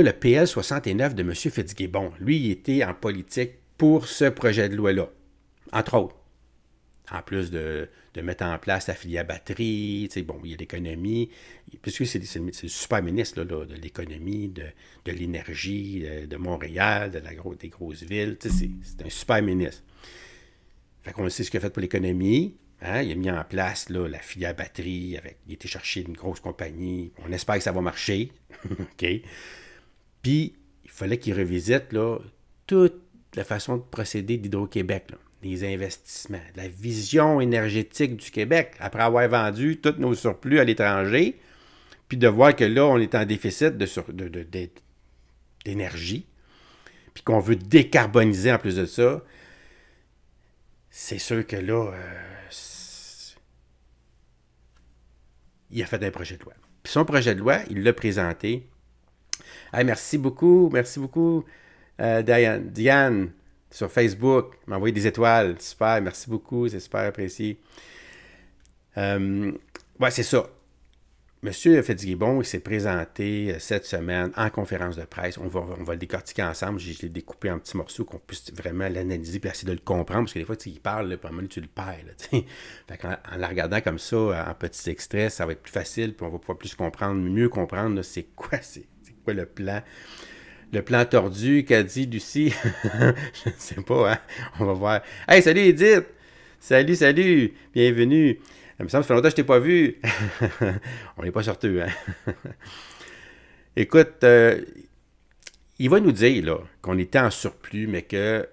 là le PL 69 de M. Fitzgibbon. Lui, il était en politique pour ce projet de loi-là, entre autres. En plus de, mettre en place la filière batterie, bon, il y a l'économie, puisque c'est le super ministre là, de l'économie, de, l'énergie, euh, de, Montréal, de la, des grosses villes, c'est un super ministre. Fait qu'on sait ce qu'il a fait pour l'économie. Hein, il a mis en place là, la filière batterie. il a été chercher une grosse compagnie. On espère que ça va marcher. OK? Puis, il fallait qu'il revisite toute la façon de procéder d'Hydro-Québec, les investissements, la vision énergétique du Québec, après avoir vendu tous nos surplus à l'étranger, puis de voir que là, on est en déficit d'énergie, puis qu'on veut décarboniser en plus de ça, c'est sûr que là, euh, il a fait un projet de loi. Puis son projet de loi, il l'a présenté merci beaucoup, merci beaucoup, euh, Diane. sur Facebook, m'envoyer des étoiles. Super, merci beaucoup, c'est super apprécié. Euh, ouais, c'est ça. Monsieur Fitzgibbon, il s'est présenté euh, cette semaine en conférence de presse. On va, on va le décortiquer ensemble. Je, l'ai découpé en petits morceaux qu'on puisse vraiment l'analyser et essayer de le comprendre. Parce que des fois, tu il parle, pas mal tu le perds. en, la regardant comme ça, en petits extraits, ça va être plus facile. Puis on va pouvoir plus comprendre, mieux comprendre c'est quoi, c'est le plan? Le tordu qu'a dit Lucie. je ne sais pas, hein. On va voir. Hey, salut Edith! Salut, salut! Bienvenue! Il me semble que ça fait longtemps que je t'ai pas vu. On n'est pas sur hein? Écoute, euh, il va nous dire là, qu'on était en surplus, mais que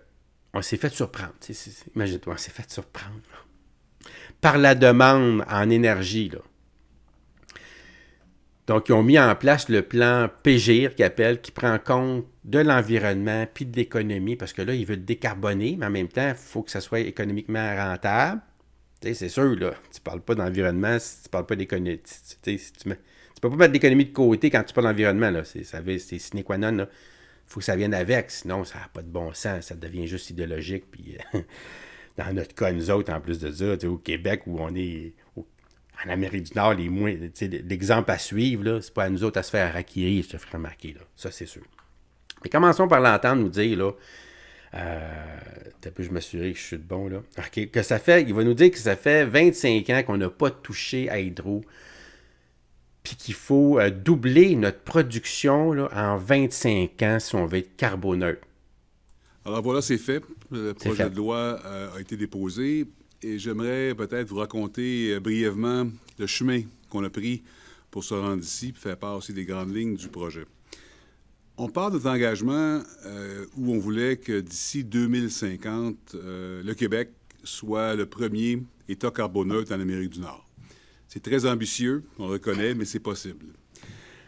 on s'est fait surprendre. Imagine-toi, on s'est fait surprendre. Par la demande en énergie, là. Donc, ils ont mis en place le plan PGIR qui appelle, qui prend compte de l'environnement puis de l'économie, parce que là, ils veulent décarboner, mais en même temps, il faut que ça soit économiquement rentable. Tu sais, c'est sûr, là, tu ne parles pas d'environnement tu ne parles pas d'économie. Tu ne peux pas mettre l'économie de côté quand tu parles d'environnement. là. C'est sine qua non. Il faut que ça vienne avec, sinon ça n'a pas de bon sens. Ça devient juste idéologique. Puis, dans notre cas, nous autres, en plus de ça, au Québec, où on est en Amérique du Nord, les moins, l'exemple à suivre, là, c'est pas à nous autres à se faire acquérir, je te ferai remarquer, là. Ça, c'est sûr. Mais commençons par l'entendre nous dire, là, euh, je m'assurer que je suis de bon, là. que ça fait, il va nous dire que ça fait 25 ans qu'on n'a pas touché à Hydro, puis qu'il faut euh, doubler notre production en 25 ans si on veut être carboneux. Alors voilà, c'est fait. Le projet de loi euh, a été déposé et j'aimerais peut-être vous raconter euh, brièvement le chemin qu'on a pris pour se rendre ici et faire part aussi des grandes lignes du projet. On part de engagement euh, où on voulait que d'ici 2050, euh, le Québec soit le premier État carboneutre en Amérique du Nord. C'est très ambitieux, on le reconnaît, mais c'est possible.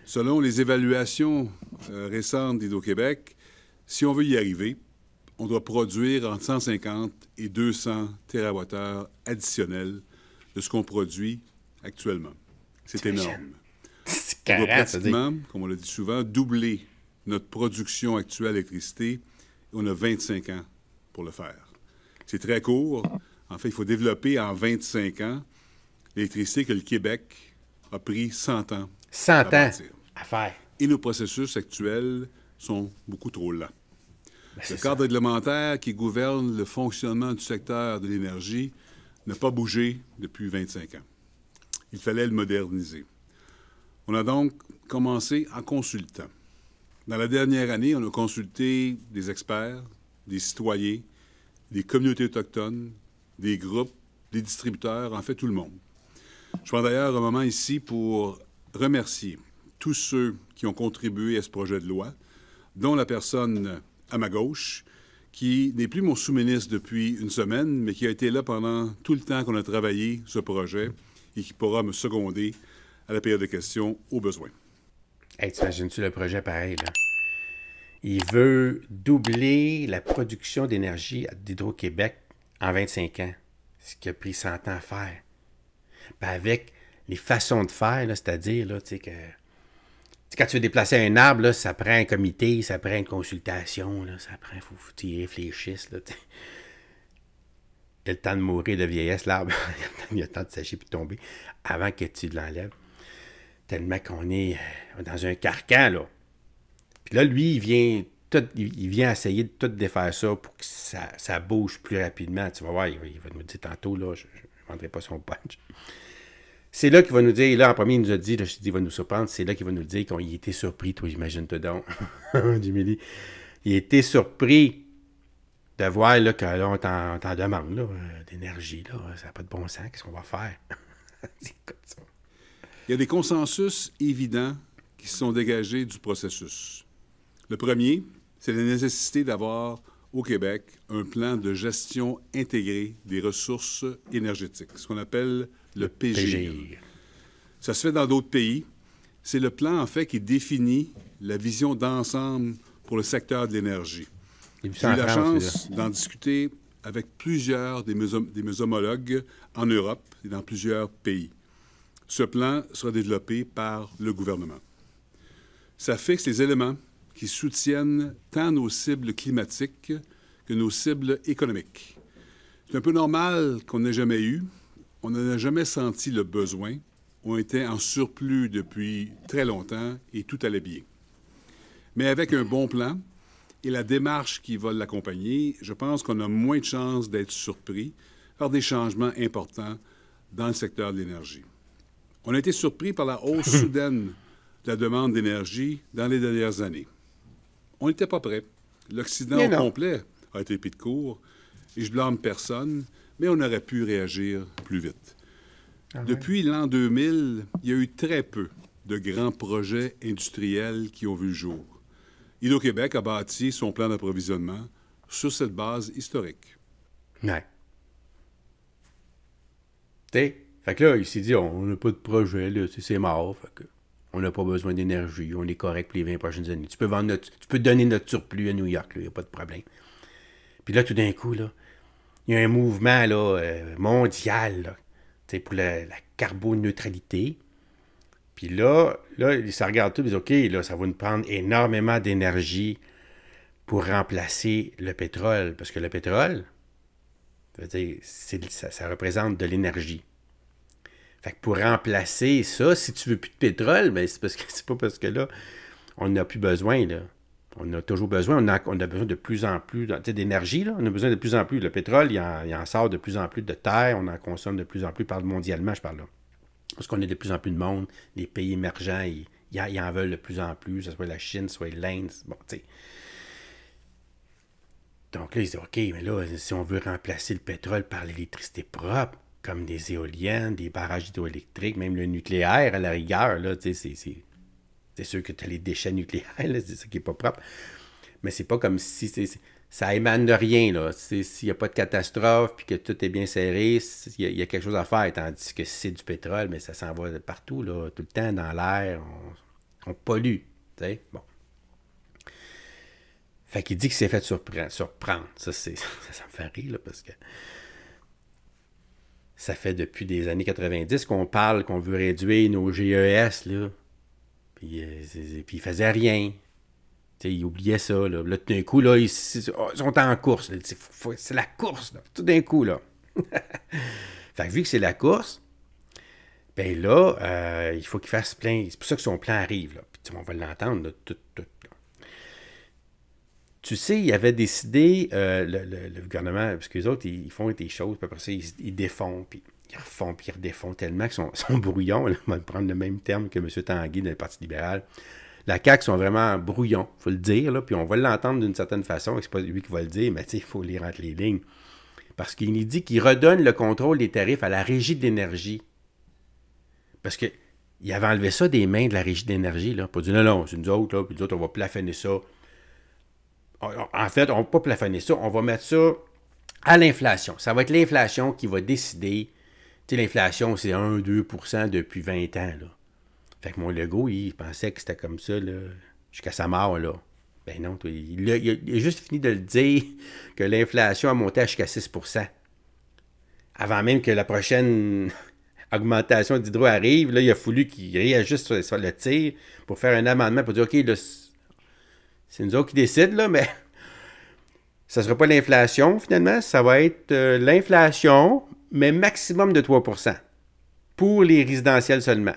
Selon les évaluations récentes d'Hydro-Québec, si on veut y arriver, on doit produire entre 150 et 200 TWh additionnels de ce qu'on produit actuellement. C'est énorme. on doit pratiquement, comme on le dit souvent, doubler notre production actuelle d'électricité. On a 25 ans pour le faire. C'est très court. En fait, il faut développer en 25 ans l'électricité que le Québec a pris 100 ans. 100 ans à faire. Et nos processus actuels sont beaucoup trop lents. Ben, le cadre réglementaire qui gouverne le fonctionnement du secteur de l'énergie n'a pas bougé depuis 25 ans. Il fallait le moderniser. On a donc commencé en consultant. Dans la dernière année, on a consulté des experts, des citoyens, des communautés autochtones, des groupes, des distributeurs, en fait tout le monde. Je prends d'ailleurs un moment ici pour remercier tous ceux qui ont contribué à ce projet de loi, dont la personne à ma gauche, qui n'est plus mon sous-ministre depuis une semaine, mais qui a été là pendant tout le temps qu'on a travaillé ce projet et qui pourra me seconder à la période de questions au besoin. Hey, t'imagines-tu le projet pareil, là? Il veut doubler la production d'énergie d'Hydro-Québec en 25 ans, ce qui a pris 100 ans à faire. avec les façons de faire, c'est-à-dire, là, tu sais, que quand tu veux déplacer un arbre, ça prend un comité, ça prend une consultation, ça prend, faut, faut y réfléchisse. Là, il a le temps de mourir de vieillesse, l'arbre. il a le temps de sécher puis de tomber avant que tu l'enlèves. Tellement qu'on est euh, dans un carcan, là. Puis là, lui, il vient, il vient essayer de tout défaire ça pour que ça, bouge plus rapidement. Tu vas voir, il va, me dire tantôt, là, je ne vendrai pas son patch. C'est là qu'il va nous dire, là en premier il nous a dit, je dis, il va nous surprendre, c'est là qu'il va nous dire qu'on y était surpris, toi j'imagine-toi donc, Jimmy Il était surpris de voir là, que là, on t'en demande là, euh, d'énergie, là, euh, ça n'a pas de bon sens, qu'est-ce qu'on va faire? Il y a des consensus évidents qui se sont dégagés du processus. Le premier, c'est la nécessité d'avoir au Québec un plan de gestion intégrée des ressources énergétiques, ce qu'on appelle le PGI. Ça se fait dans d'autres pays. C'est le plan, en fait, qui définit la vision d'ensemble pour le secteur de l'énergie. J'ai eu la chance d'en discuter avec plusieurs des, des mes homologues en Europe et dans plusieurs pays. Ce plan sera développé par le gouvernement. Ça fixe les éléments qui soutiennent tant nos cibles climatiques que nos cibles économiques. C'est un peu normal qu'on n'ait jamais eu, on n'en a jamais senti le besoin. On était en surplus depuis très longtemps et tout allait bien. Mais avec un bon plan et la démarche qui va l'accompagner, je pense qu'on a moins de chances d'être surpris par des changements importants dans le secteur de l'énergie. On a été surpris par la hausse soudaine de la demande d'énergie dans les dernières années. On n'était pas prêt. L'Occident au complet a été pris de court et je blâme personne mais on aurait pu réagir plus vite. Ah Depuis l'an 2000, il y a eu très peu de grands projets industriels qui ont vu le jour. Hydro-Québec a bâti son plan d'approvisionnement sur cette base historique. Ouais. T'es. Fait que là, il s'est dit, on n'a pas de projet, là, c'est mort. Fait que on n'a pas besoin d'énergie, on est correct pour les 20 prochaines années. Tu peux, vendre tu peux donner notre surplus à New York, il n'y a pas de problème. Puis là, tout d'un coup, là, il y a un mouvement euh, mondial pour la, carboneutralité. Puis là, là, ils se regardent tous et disent OK, là, ça va nous prendre énormément d'énergie pour remplacer le pétrole. Parce que le pétrole, ça, représente de l'énergie. Fait pour remplacer ça, si tu veux plus de pétrole, mais ben, c'est parce que c'est pas parce que là, on n'a plus besoin. Là on a toujours besoin, on a, besoin de plus en plus d'énergie, on a besoin de plus en plus. Le pétrole, il en, en, sort de plus en plus de terre, on en consomme de plus en plus, le mondialement, je parle là. Parce qu'on a de plus en plus de monde, les pays émergents, ils, ils en veulent de plus en plus, que ce soit la Chine, soit l'Inde, bon, Donc là, ils disent, OK, mais là, si on veut remplacer le pétrole par l'électricité propre, comme des éoliennes, des barrages hydroélectriques, même le nucléaire à la rigueur, là, tu sais, c'est c'est sûr que tu as les déchets nucléaires, c'est ça qui n'est pas propre. Mais c'est pas comme si ça émane de rien. S'il n'y a pas de catastrophe, puis que tout est bien serré, il y, a quelque chose à faire. Tandis que c'est du pétrole, mais ça s'en va de partout, tout le temps dans l'air. On, pollue. sais? Bon. Fait qu'il dit que c'est fait surprendre. surprendre. Ça, ça, me fait rire, parce que ça fait depuis des années 90 qu'on parle qu'on veut réduire nos GES, là. Puis, euh, puis il faisait rien. il oubliait ça. Là, tout d'un coup, oh, ils, sont en course. C'est la course, tout d'un coup. Là. fait vu que c'est la course, ben là, euh, il faut qu'il fasse plein. C'est pour ça que son plan arrive. on va l'entendre tout, tout. Tu sais, il avait décidé, euh, le, gouvernement, parce que les autres, ils, font des choses, puis après ça, ils, ils défont. Puis ils refont, puis ils redéfont tellement qu'ils sont brouillons. on va prendre le même terme que M. Tanguy dans le Parti libéral, la CAQ sont vraiment brouillons, il faut le dire, là, puis on va l'entendre d'une certaine façon, c'est pas lui qui va le dire, mais il faut lire entre les lignes. Parce qu'il dit qu'il redonne le contrôle des tarifs à la régie d'énergie. Parce qu'il avait enlevé ça des mains de la régie d'énergie, là, pas dire non, c'est puis nous on va plafonner ça. En fait, on ne va pas plafonner ça, on va mettre ça à l'inflation. Ça va être l'inflation qui va décider l'inflation, c'est 1-2 depuis 20 ans. Là. Fait que mon logo, il pensait que c'était comme ça jusqu'à sa mort. Là. Ben non, il, a, juste fini de le dire que l'inflation a monté jusqu'à 6 Avant même que la prochaine augmentation d'hydro arrive, là, il a fallu qu'il réajuste sur, le tir pour faire un amendement pour dire OK, c'est nous autres qui décident, là, mais ça ne sera pas l'inflation finalement, ça va être euh, l'inflation mais maximum de 3 pour les résidentiels seulement.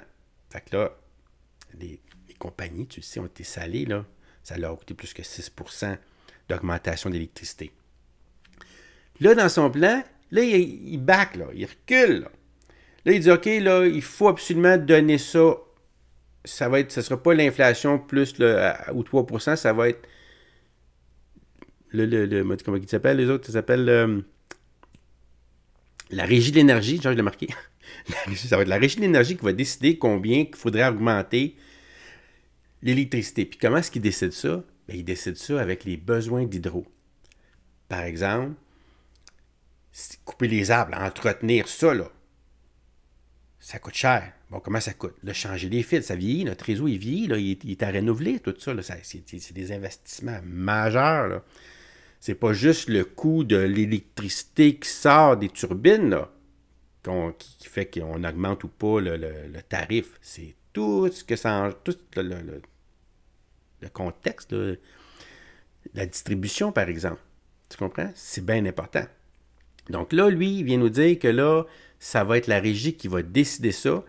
Fait que là, les, compagnies, tu sais, ont été salées, là. Ça leur a coûté plus que 6 d'augmentation d'électricité. Là, dans son plan, là, il, back, là, il recule. Là. il dit, OK, là, il faut absolument donner ça. Ça va être, ce ne sera pas l'inflation plus le, ou 3 ça va être le, le, le comment il s'appelle, les autres, ça s'appelle... Euh, la régie de l'énergie, je l'ai marqué, ça va être la régie de l'énergie qui va décider combien il faudrait augmenter l'électricité. Puis comment est-ce qu'il décide ça? Bien, il décide ça avec les besoins d'hydro. Par exemple, couper les arbres, entretenir ça, là, ça coûte cher. Bon, comment ça coûte? Le changer les fils, ça vieillit, notre réseau, il vieillit, il, est, à renouveler, tout ça, là, c'est, des investissements majeurs. Là n'est pas juste le coût de l'électricité qui sort des turbines qui fait qu'on augmente ou pas le, tarif. C'est tout ce que ça tout le, le contexte, la distribution par exemple. Tu comprends? C'est bien important. Donc là, lui, il vient nous dire que là, ça va être la régie qui va décider ça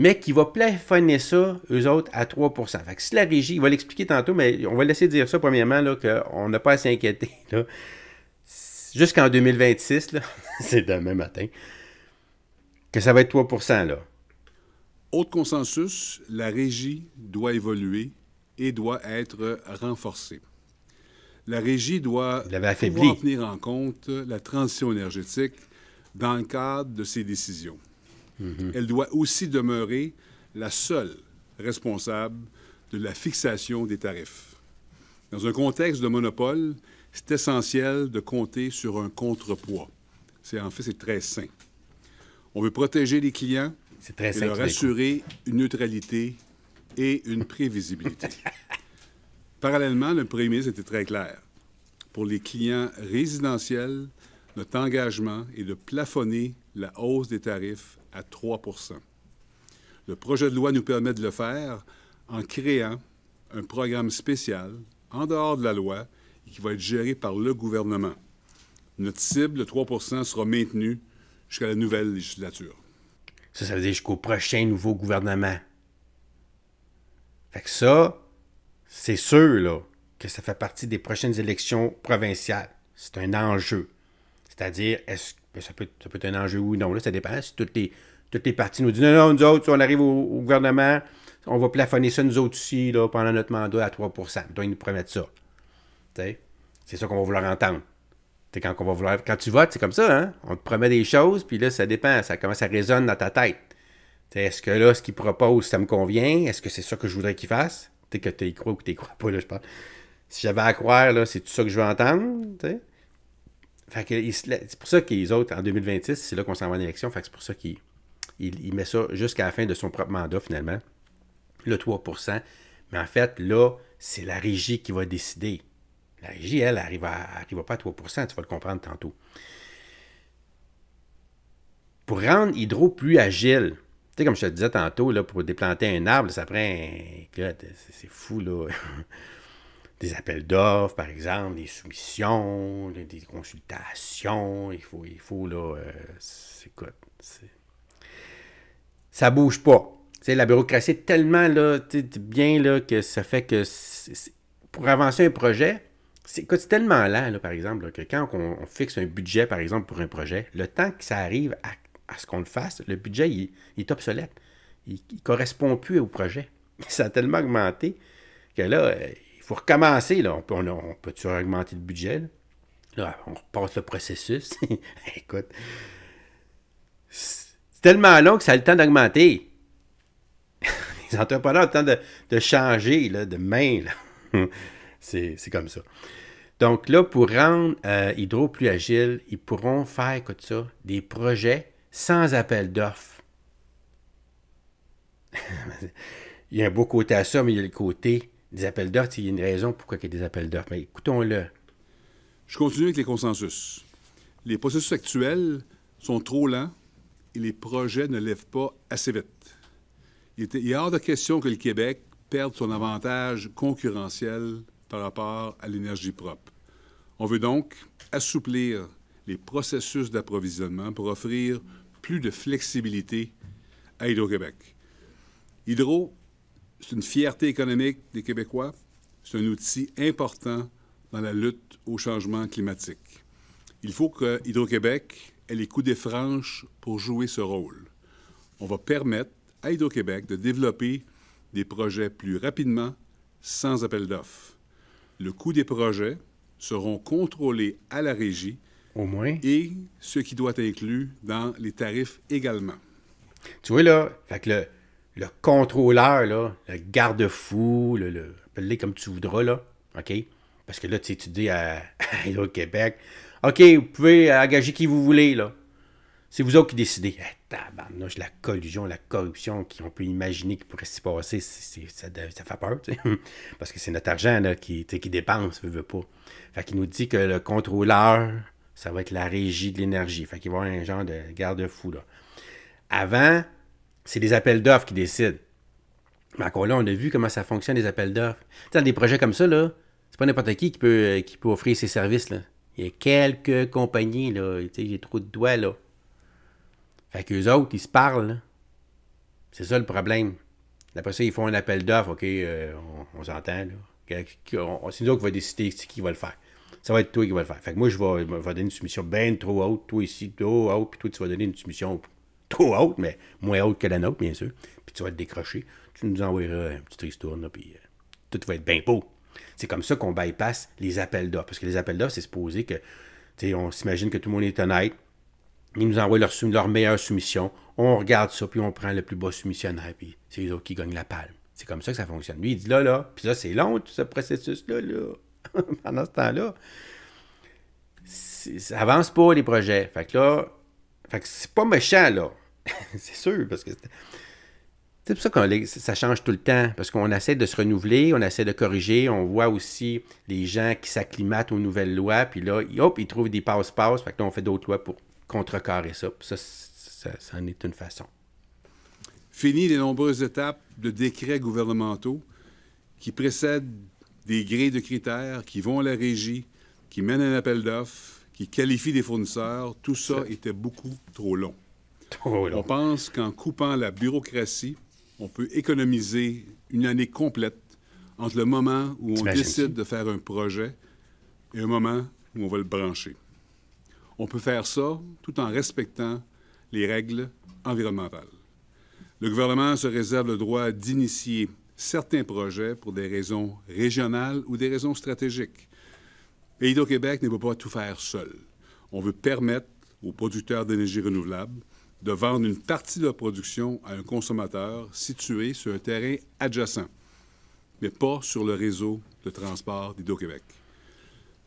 mais qui va plafonner ça, eux autres, à 3 Fait que si la régie, il va l'expliquer tantôt, mais on va laisser dire ça premièrement, qu'on n'a pas à s'inquiéter. Jusqu'en 2026, c'est demain matin, que ça va être 3 là. Autre consensus, la régie doit évoluer et doit être renforcée. La régie doit pouvoir tenir en compte la transition énergétique dans le cadre de ses décisions. Mhm. Elle doit aussi demeurer la seule responsable de la fixation des tarifs. Dans un contexte de monopole, c'est essentiel de compter sur un contrepoids. C'est en fait c'est très sain. On veut protéger les clients et leur assurer une neutralité et une prévisibilité. Parallèlement, le premier ministre était très clair. Pour les clients résidentiels, notre engagement est de plafonner la hausse des tarifs à 3 Le projet de loi nous permet de le faire en créant un programme spécial en dehors de la loi qui va être géré par le gouvernement. Notre cible de 3 sera maintenue jusqu'à la nouvelle législature. Ça, ça veut dire jusqu'au prochain nouveau gouvernement. Fait que ça, c'est sûr là, que ça fait partie des prochaines élections provinciales. C'est un enjeu. C'est-à-dire, est-ce ben, ça, peut être, un enjeu ou non. Là, ça dépend. Si toutes les, toutes les parties nous disent non, non, nous autres, si on arrive au, gouvernement, on va plafonner ça, nous autres aussi, là, pendant notre mandat à 3 Donc, ils nous promettent ça. C'est ça qu'on va vouloir entendre. quand, qu'on va vouloir... quand tu votes, c'est comme ça. Hein? On te promet des choses, puis là, ça dépend. Ça, commence ça résonne dans ta tête. Est-ce que là, ce qu'ils proposent, ça me convient? Est-ce que c'est ça que je voudrais qu'ils fassent? sais que tu y crois ou que tu crois pas, là, je Si j'avais à croire, là, c'est tout ça que je veux entendre c'est pour ça qu'ils autres, en 2026, c'est là qu'on s'en va en élection. c'est pour ça qu'il met ça jusqu'à la fin de son propre mandat, finalement, le 3 Mais en fait, là, c'est la régie qui va décider. La régie, elle, n'arrive arrive pas à 3 tu vas le comprendre tantôt. Pour rendre Hydro plus agile, tu sais, comme je te disais tantôt, là, pour déplanter un arbre, ça prend. C'est fou, là. des appels d'offres, par exemple, des soumissions, des consultations. Il faut, il faut là, euh, écoute, c'est Ça bouge pas. c'est la bureaucratie est tellement là, bien là, que ça fait que pour avancer un projet, c'est tellement lent, là, par exemple, que quand on, fixe un budget, par exemple, pour un projet, le temps que ça arrive à, ce qu'on le fasse, le budget, est obsolète. Il ne correspond plus au projet. Ça a tellement augmenté que là, euh, pour recommencer, là. On, peut-tu augmenter le budget? on repasse le processus. Écoute, c'est tellement long que ça a le temps d'augmenter. Les entrepreneurs ont le temps de, changer de main. c'est comme ça. Donc là, pour rendre euh, Hydro plus agile, ils pourront faire, ça, des projets sans appel d'offres. il y a un beau côté à ça, mais il y a le côté des appels d'offres, il y a une raison pourquoi il y a des appels d'offres, mais écoutons-le. Je continue avec les consensus. Les processus actuels sont trop lents et les projets ne lèvent pas assez vite. Il, est hors de question que le Québec perde son avantage concurrentiel par rapport à l'énergie propre. On veut donc assouplir les processus d'approvisionnement pour offrir plus de flexibilité à Hydro-Québec. Hydro c'est une fierté économique des Québécois. C'est un outil important dans la lutte au changement climatique. Il faut que Hydro-Québec ait les coups des franches pour jouer ce rôle. On va permettre à Hydro-Québec de développer des projets plus rapidement, sans appel d'offres. Le coût des projets seront contrôlés à la régie. Au moins. Et ce qui doit être inclus dans les tarifs également. Tu vois là, fait que le contrôleur, là, le garde-fou, le, le appelle-le comme tu voudras, là, OK? Parce que là, tu dis à, au Québec, OK, vous pouvez engager qui vous voulez, là. C'est vous autres qui décidez. Eh, la collusion, la corruption qu'on peut imaginer qui pourrait s'y passer, ça, fait peur, Parce que c'est notre argent là, qui, qui dépense, veut, veut pas. Fait qu'il nous dit que le contrôleur, ça va être la régie de l'énergie. Fait qu'il va y avoir un genre de garde-fou, là. Avant, c'est les appels d'offres qui décident. Mais encore là, on a vu comment ça fonctionne, les appels d'offres. Dans des projets comme ça, là, c'est pas n'importe qui qui peut, euh, qui peut offrir ses services. Là. Il y a quelques compagnies, là, j'ai trop de doigts, là. Fait qu'eux autres, ils se parlent. C'est ça le problème. Après ça, ils font un appel d'offres, OK, euh, on, s'entend, là. C'est nous qui va décider qui va le faire. Ça va être toi qui va le faire. Fait que moi, je vais, donner une soumission bien trop haute, toi ici, trop haute, puis toi, tu vas donner une soumission trop haute, mais moins haute que la nôtre, bien sûr. Puis tu vas te décrocher. Tu nous enverras un petit tristourne, puis euh, tout va être bien beau. C'est comme ça qu'on bypass les appels d'offres. Parce que les appels d'offres, c'est supposé que, tu sais, on s'imagine que tout le monde est honnête. Ils nous envoient leur, meilleure soumission. On regarde ça, puis on prend le plus bas soumissionnaire, puis c'est eux autres qui gagnent la palme. C'est comme ça que ça fonctionne. Lui, il dit là, là, puis ça, c'est long, tout ce processus-là, là. Pendant ce temps-là, ça avance pas les projets. Fait que là, fait que c'est pas méchant, là. c'est sûr, parce que c'est pour ça que ça change tout le temps, parce qu'on essaie de se renouveler, on essaie de corriger, on voit aussi les gens qui s'acclimatent aux nouvelles lois, puis là, hop, ils trouvent des passe-passe, fait que on fait d'autres lois pour contrecarrer ça. ça, ça, est une façon. Fini les nombreuses étapes de décrets gouvernementaux qui précèdent des grilles de critères qui vont à la régie, qui mènent un appel d'offres, qui qualifient des fournisseurs. Tout ça était beaucoup trop long. Oh, on pense qu'en coupant la bureaucratie, on peut économiser une année complète entre le moment où on décide de faire un projet et le moment où on va le brancher. On peut faire ça tout en respectant les règles environnementales. Le gouvernement se réserve le droit d'initier certains projets pour des raisons régionales ou des raisons stratégiques. Et québec ne peut pas tout faire seul. On veut permettre aux producteurs d'énergie renouvelable de vendre une partie de la production à un consommateur situé sur un terrain adjacent, mais pas sur le réseau de transport d'Hydro-Québec.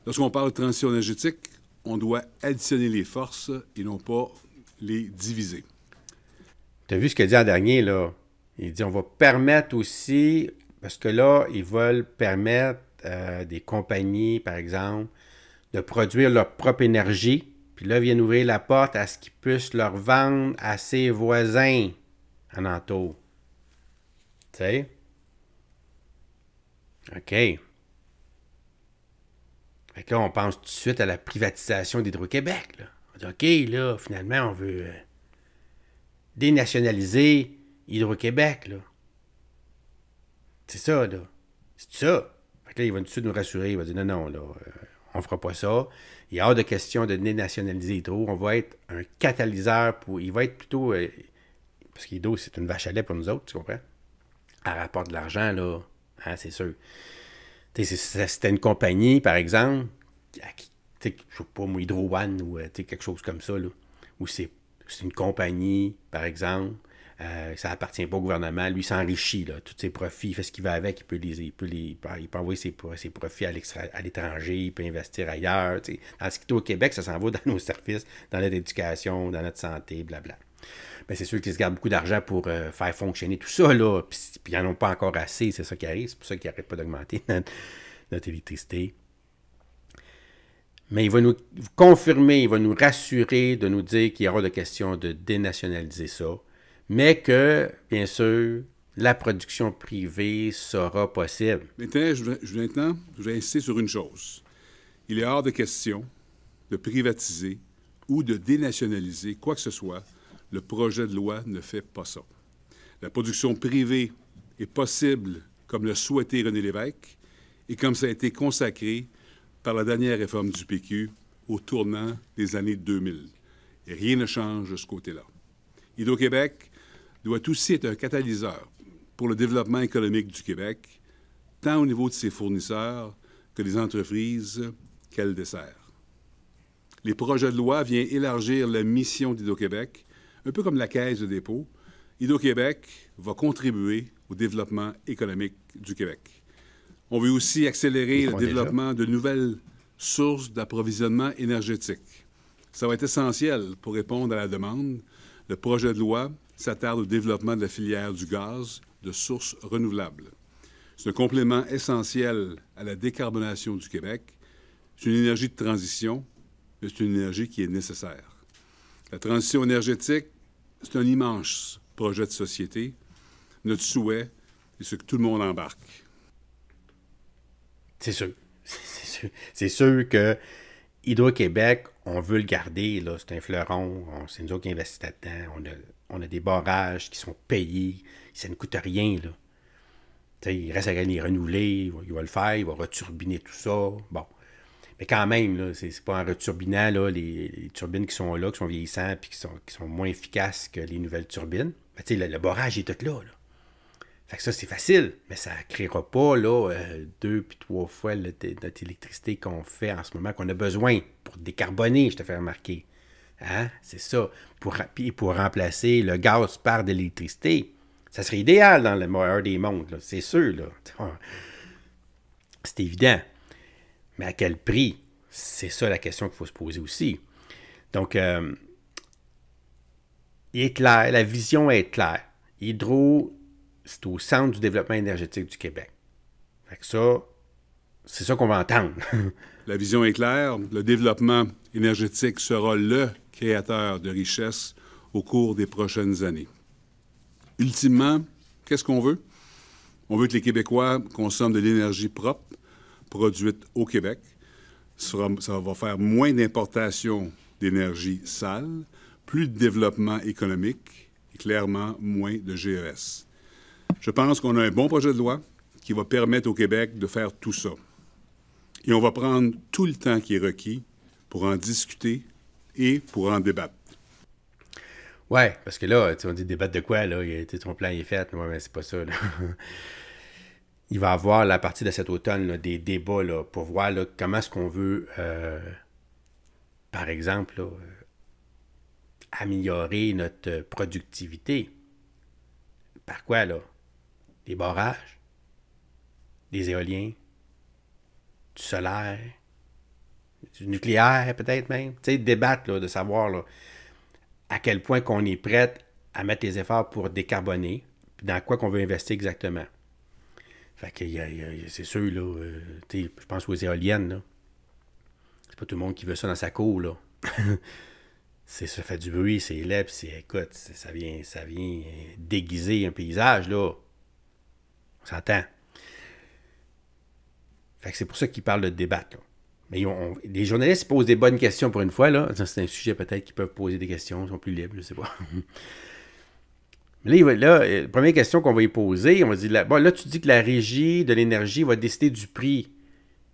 Lorsqu'on parle de transition énergétique, on doit additionner les forces et non pas les diviser. Tu as vu ce qu'il a dit en dernier, là? Il dit on va permettre aussi, parce que là, ils veulent permettre à euh, des compagnies, par exemple, de produire leur propre énergie puis là, viennent ouvrir la porte à ce qu'ils puissent leur vendre à ses voisins en entour. Tu sais? OK. Fait que là, on pense tout de suite à la privatisation d'Hydro-Québec. On dit, OK, là, finalement, on veut euh, dénationaliser Hydro-Québec. C'est ça, là. C'est ça. Fait que là, ils vont tout de suite nous rassurer. Ils vont dire, non, non, là, euh, on fera pas ça. Il a hors de question de dénationaliser Hydro. On va être un catalyseur pour. Il va être plutôt. Euh, parce parce Hydro, c'est une vache à lait pour nous autres, tu comprends? À rapport de l'argent, là. Hein, c'est sûr. C'était une compagnie, par exemple, je ne sais pas, moi, Hydro One ou euh, quelque chose comme ça, là. Ou c'est une compagnie, par exemple, euh, ça appartient pas au gouvernement. Lui s'enrichit, tous ses profits, il fait ce qu'il veut avec, il peut, les, il envoyer ses, profits à l'étranger, il peut investir ailleurs. ce qui est au Québec, ça s'en va dans nos services, dans notre éducation, dans notre santé, blabla. Mais c'est sûr qu'ils se gardent beaucoup d'argent pour euh, faire fonctionner tout ça, là, puis ils n'en ont pas encore assez, c'est ça qui arrive, c'est pour ça qu'ils n'arrêtent pas d'augmenter notre, notre électricité. Mais il va nous confirmer, il va nous rassurer de nous dire qu'il y aura de questions de dénationaliser ça mais que, bien sûr, la production privée sera possible. Maintenant, je, vais insister sur une chose. Il est hors de question de privatiser ou de dénationaliser quoi que ce soit. Le projet de loi ne fait pas ça. La production privée est possible, comme le souhaitait René Lévesque, et comme ça a été consacré par la dernière réforme du PQ au tournant des années 2000. Et rien ne change de ce côté-là. Hydro-Québec doit aussi être un catalyseur pour le développement économique du Québec, tant au niveau de ses fournisseurs que des entreprises qu'elle dessert. Les projets de loi viennent élargir la mission d'Ido québec un peu comme la caisse de dépôt. Ido québec va contribuer au développement économique du Québec. On veut aussi accélérer le développement de nouvelles sources d'approvisionnement énergétique. Ça va être essentiel pour répondre à la demande. Le projet de loi s'attarde au développement de la filière du gaz de sources renouvelables. C'est un complément essentiel à la décarbonation du Québec. C'est une énergie de transition, mais c'est une énergie qui est nécessaire. La transition énergétique, c'est un immense projet de société. Notre souhait, c'est ce que tout le monde embarque. C'est sûr. C'est sûr. que Hydro-Québec, on veut le garder. C'est un fleuron. c'est nous qui investissons dedans On a on a des barrages qui sont payés, ça ne coûte rien, il reste à les renouveler, il va, le faire, il va returbiner tout ça. Bon. Mais quand même, c'est pas en returbinant les, turbines qui sont là, qui sont vieillissantes et qui sont, qui sont moins efficaces que les nouvelles turbines. le, le, barrage est tout là. Fait que ça, c'est facile, mais ça ne créera pas euh, deux puis trois fois l'électricité électricité qu'on fait en ce moment, qu'on a besoin pour décarboner, je te fais remarquer. Hein? C'est ça. Pour, pour remplacer le gaz par de l'électricité, ça serait idéal dans le meilleur des mondes, c'est sûr. C'est évident. Mais à quel prix? C'est ça la question qu'il faut se poser aussi. Donc, euh, il est clair, la vision est claire. Hydro, c'est au centre du développement énergétique du Québec. ça, c'est ça qu'on va entendre. la vision est claire. Le développement énergétique sera le créateurs de richesses au cours des prochaines années. Ultimement, qu'est-ce qu'on veut? On veut que les Québécois consomment de l'énergie propre produite au Québec. Ça, va faire moins d'importation d'énergie sale, plus de développement économique et clairement moins de GES. Je pense qu'on a un bon projet de loi qui va permettre au Québec de faire tout ça. Et on va prendre tout le temps qui est requis pour en discuter, et pour en débattre. Ouais, parce que là, tu on dit débattre de quoi, là? Il a, ton plan est fait, mais, c'est pas ça. Il va y avoir, la partie de cet automne, des débats là, pour voir comment est-ce qu'on veut, euh, par exemple, euh, améliorer notre productivité. Par quoi, là? Des barrages, des éoliens, du solaire, nucléaire peut-être même, tu sais, débattre de savoir à quel point qu'on est prêt à mettre les efforts pour décarboner, dans quoi qu'on veut investir exactement. Fait que c'est sûr, euh, je pense aux éoliennes, C'est pas tout le monde qui veut ça dans sa cour, là. c'est ça fait du bruit, c'est laid, c'est écoute, ça vient, ça vient déguiser un paysage, là. On s'entend. Fait que c'est pour ça qu'il parlent de débattre, les journalistes posent des bonnes questions pour une fois. là. C'est un sujet peut-être qu'ils peuvent poser des questions, ils sont plus libres, je sais pas. Mais là, là, euh, première question qu'on va y poser, on va dire, là, là, tu dis que la régie de l'énergie va décider du prix.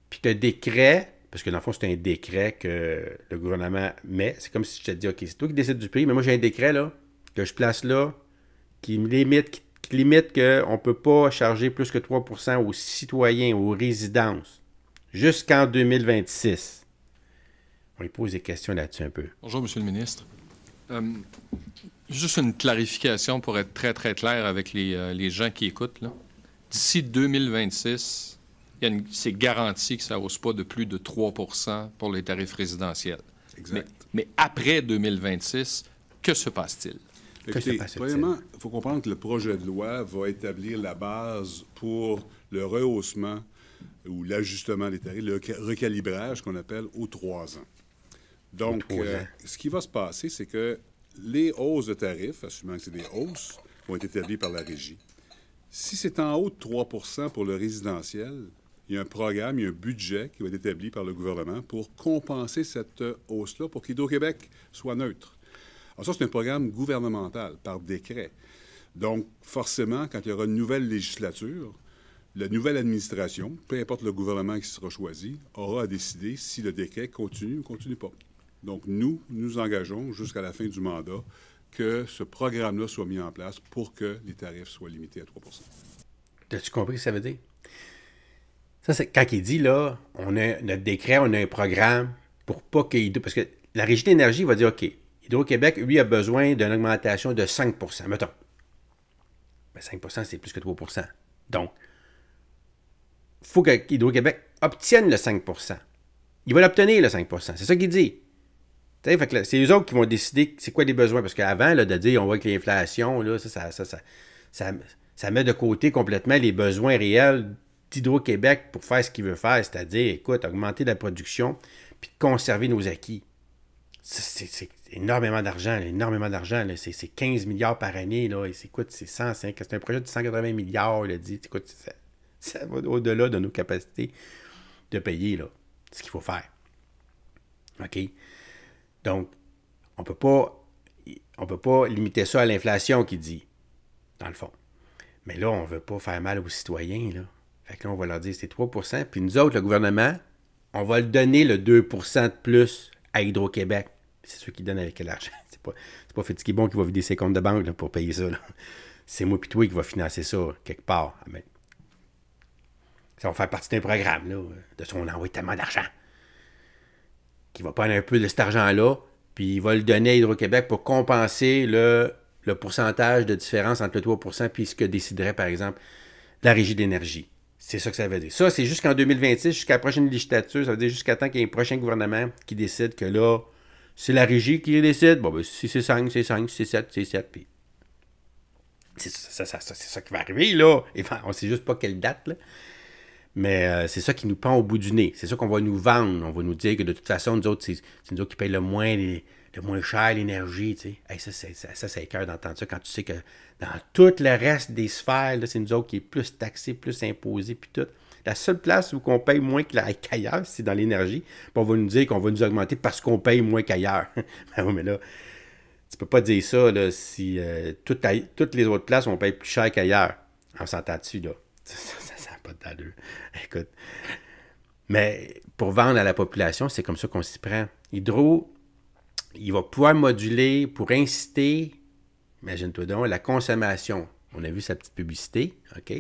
Puis que décret, parce que dans le fond, c'est un décret que le gouvernement met. C'est comme si je te dis, OK, c'est toi qui décides du prix, mais moi, j'ai un décret, là, que je place là, qui limite, qui, limite qu'on ne peut pas charger plus que 3 aux citoyens, aux résidences jusqu'en 2026. On lui pose des questions là-dessus un peu. Bonjour, Monsieur le ministre. Euh, juste une clarification pour être très, très clair avec les, euh, gens qui écoutent. D'ici 2026, c'est garanti que ça ne hausse pas de plus de 3 pour les tarifs résidentiels. Exact. Mais, après 2026, que se passe-t-il? premièrement, il faut comprendre que le projet de loi va établir la base pour le rehaussement ou l'ajustement des tarifs, le recalibrage qu'on appelle aux trois ans. Donc, euh, ce qui va se passer, c'est que les hausses de tarifs, assumant que c'est des hausses, vont être établies par la régie. Si c'est en haut de 3 pour le résidentiel, il y a un programme, il y a un budget qui va être établi par le gouvernement pour compenser cette euh, hausse-là pour qu'Hydro-Québec soit neutre. Alors ça, c'est un programme gouvernemental par décret. Donc, forcément, quand il y aura une nouvelle législature, la nouvelle administration, peu importe le gouvernement qui sera choisi, aura à décider si le décret continue ou continue pas. Donc, nous, nous engageons jusqu'à la fin du mandat que ce programme-là soit mis en place pour que les tarifs soient limités à 3 As-tu compris ce que ça veut dire? Ça, c'est quand il dit, là, on a notre décret, on a un programme pour pas qu'il... Parce que la Régie d'énergie va dire, OK, Hydro-Québec, lui, a besoin d'une augmentation de 5 mettons. Ben, 5 c'est plus que 3 Donc, faut que Hydro-Québec obtienne le 5 Ils va l'obtenir, le 5 C'est ça qu'il dit. C'est eux autres qui vont décider c'est quoi les besoins. Parce qu'avant, de dire on voit que l'inflation, ça, ça, met de côté complètement les besoins réels d'Hydro-Québec pour faire ce qu'il veut faire, c'est-à-dire, écoute, augmenter la production puis conserver nos acquis. C'est énormément d'argent, énormément d'argent. C'est 15 milliards par année. Là, c'est, c'est un projet de 180 milliards. Là, dit, écoute, ça va au-delà de nos capacités de payer, là, ce qu'il faut faire. OK? Donc, on peut pas, peut pas limiter ça à l'inflation qui dit, dans le fond. Mais là, on ne veut pas faire mal aux citoyens, là. Fait que là, on va leur dire c'est 3 puis nous autres, le gouvernement, on va le donner le 2 de plus à Hydro-Québec. C'est ceux qui donnent avec l'argent. C'est pas, pas Fitzgibbon qui va vider ses comptes de banque pour payer ça. C'est moi pis toi qui va financer ça quelque part. Ça va faire partie d'un programme, là. De son envoi tellement d'argent. Qu'il va prendre un peu de cet argent-là, puis il va le donner à Hydro-Québec pour compenser le, pourcentage de différence entre le 3 et ce que déciderait, par exemple, la régie d'énergie. C'est ça que ça veut dire. Ça, c'est jusqu'en 2026, jusqu'à la prochaine législature, ça veut dire jusqu'à temps qu'il y ait un prochain gouvernement qui décide que là, c'est la régie qui décide. Bon, ben, si c'est 5, c'est 5, si c'est 7, c'est 7, puis... C'est ça, ça, ça qui va arriver, là. Et, enfin, on sait juste pas quelle date, là. Mais euh, c'est ça qui nous pend au bout du nez. C'est ça qu'on va nous vendre. On va nous dire que de toute façon, nous autres, c'est nous autres qui payons le moins, moins cher l'énergie. ça, c'est, ça, cœur d'entendre ça quand tu sais que dans tout le reste des sphères, c'est nous autres qui est plus taxé, plus imposé, puis tout. La seule place où on paye moins qu'ailleurs, c'est dans l'énergie. on va nous dire qu'on va nous augmenter parce qu'on paye moins qu'ailleurs. Ben mais là, tu peux pas dire ça là, si euh, toutes, toutes les autres places, on paye plus cher qu'ailleurs. On s'entend dessus, là. Écoute. Mais pour vendre à la population, c'est comme ça qu'on s'y prend. Hydro, il va pouvoir moduler pour inciter, imagine-toi donc, la consommation. On a vu sa petite publicité, OK?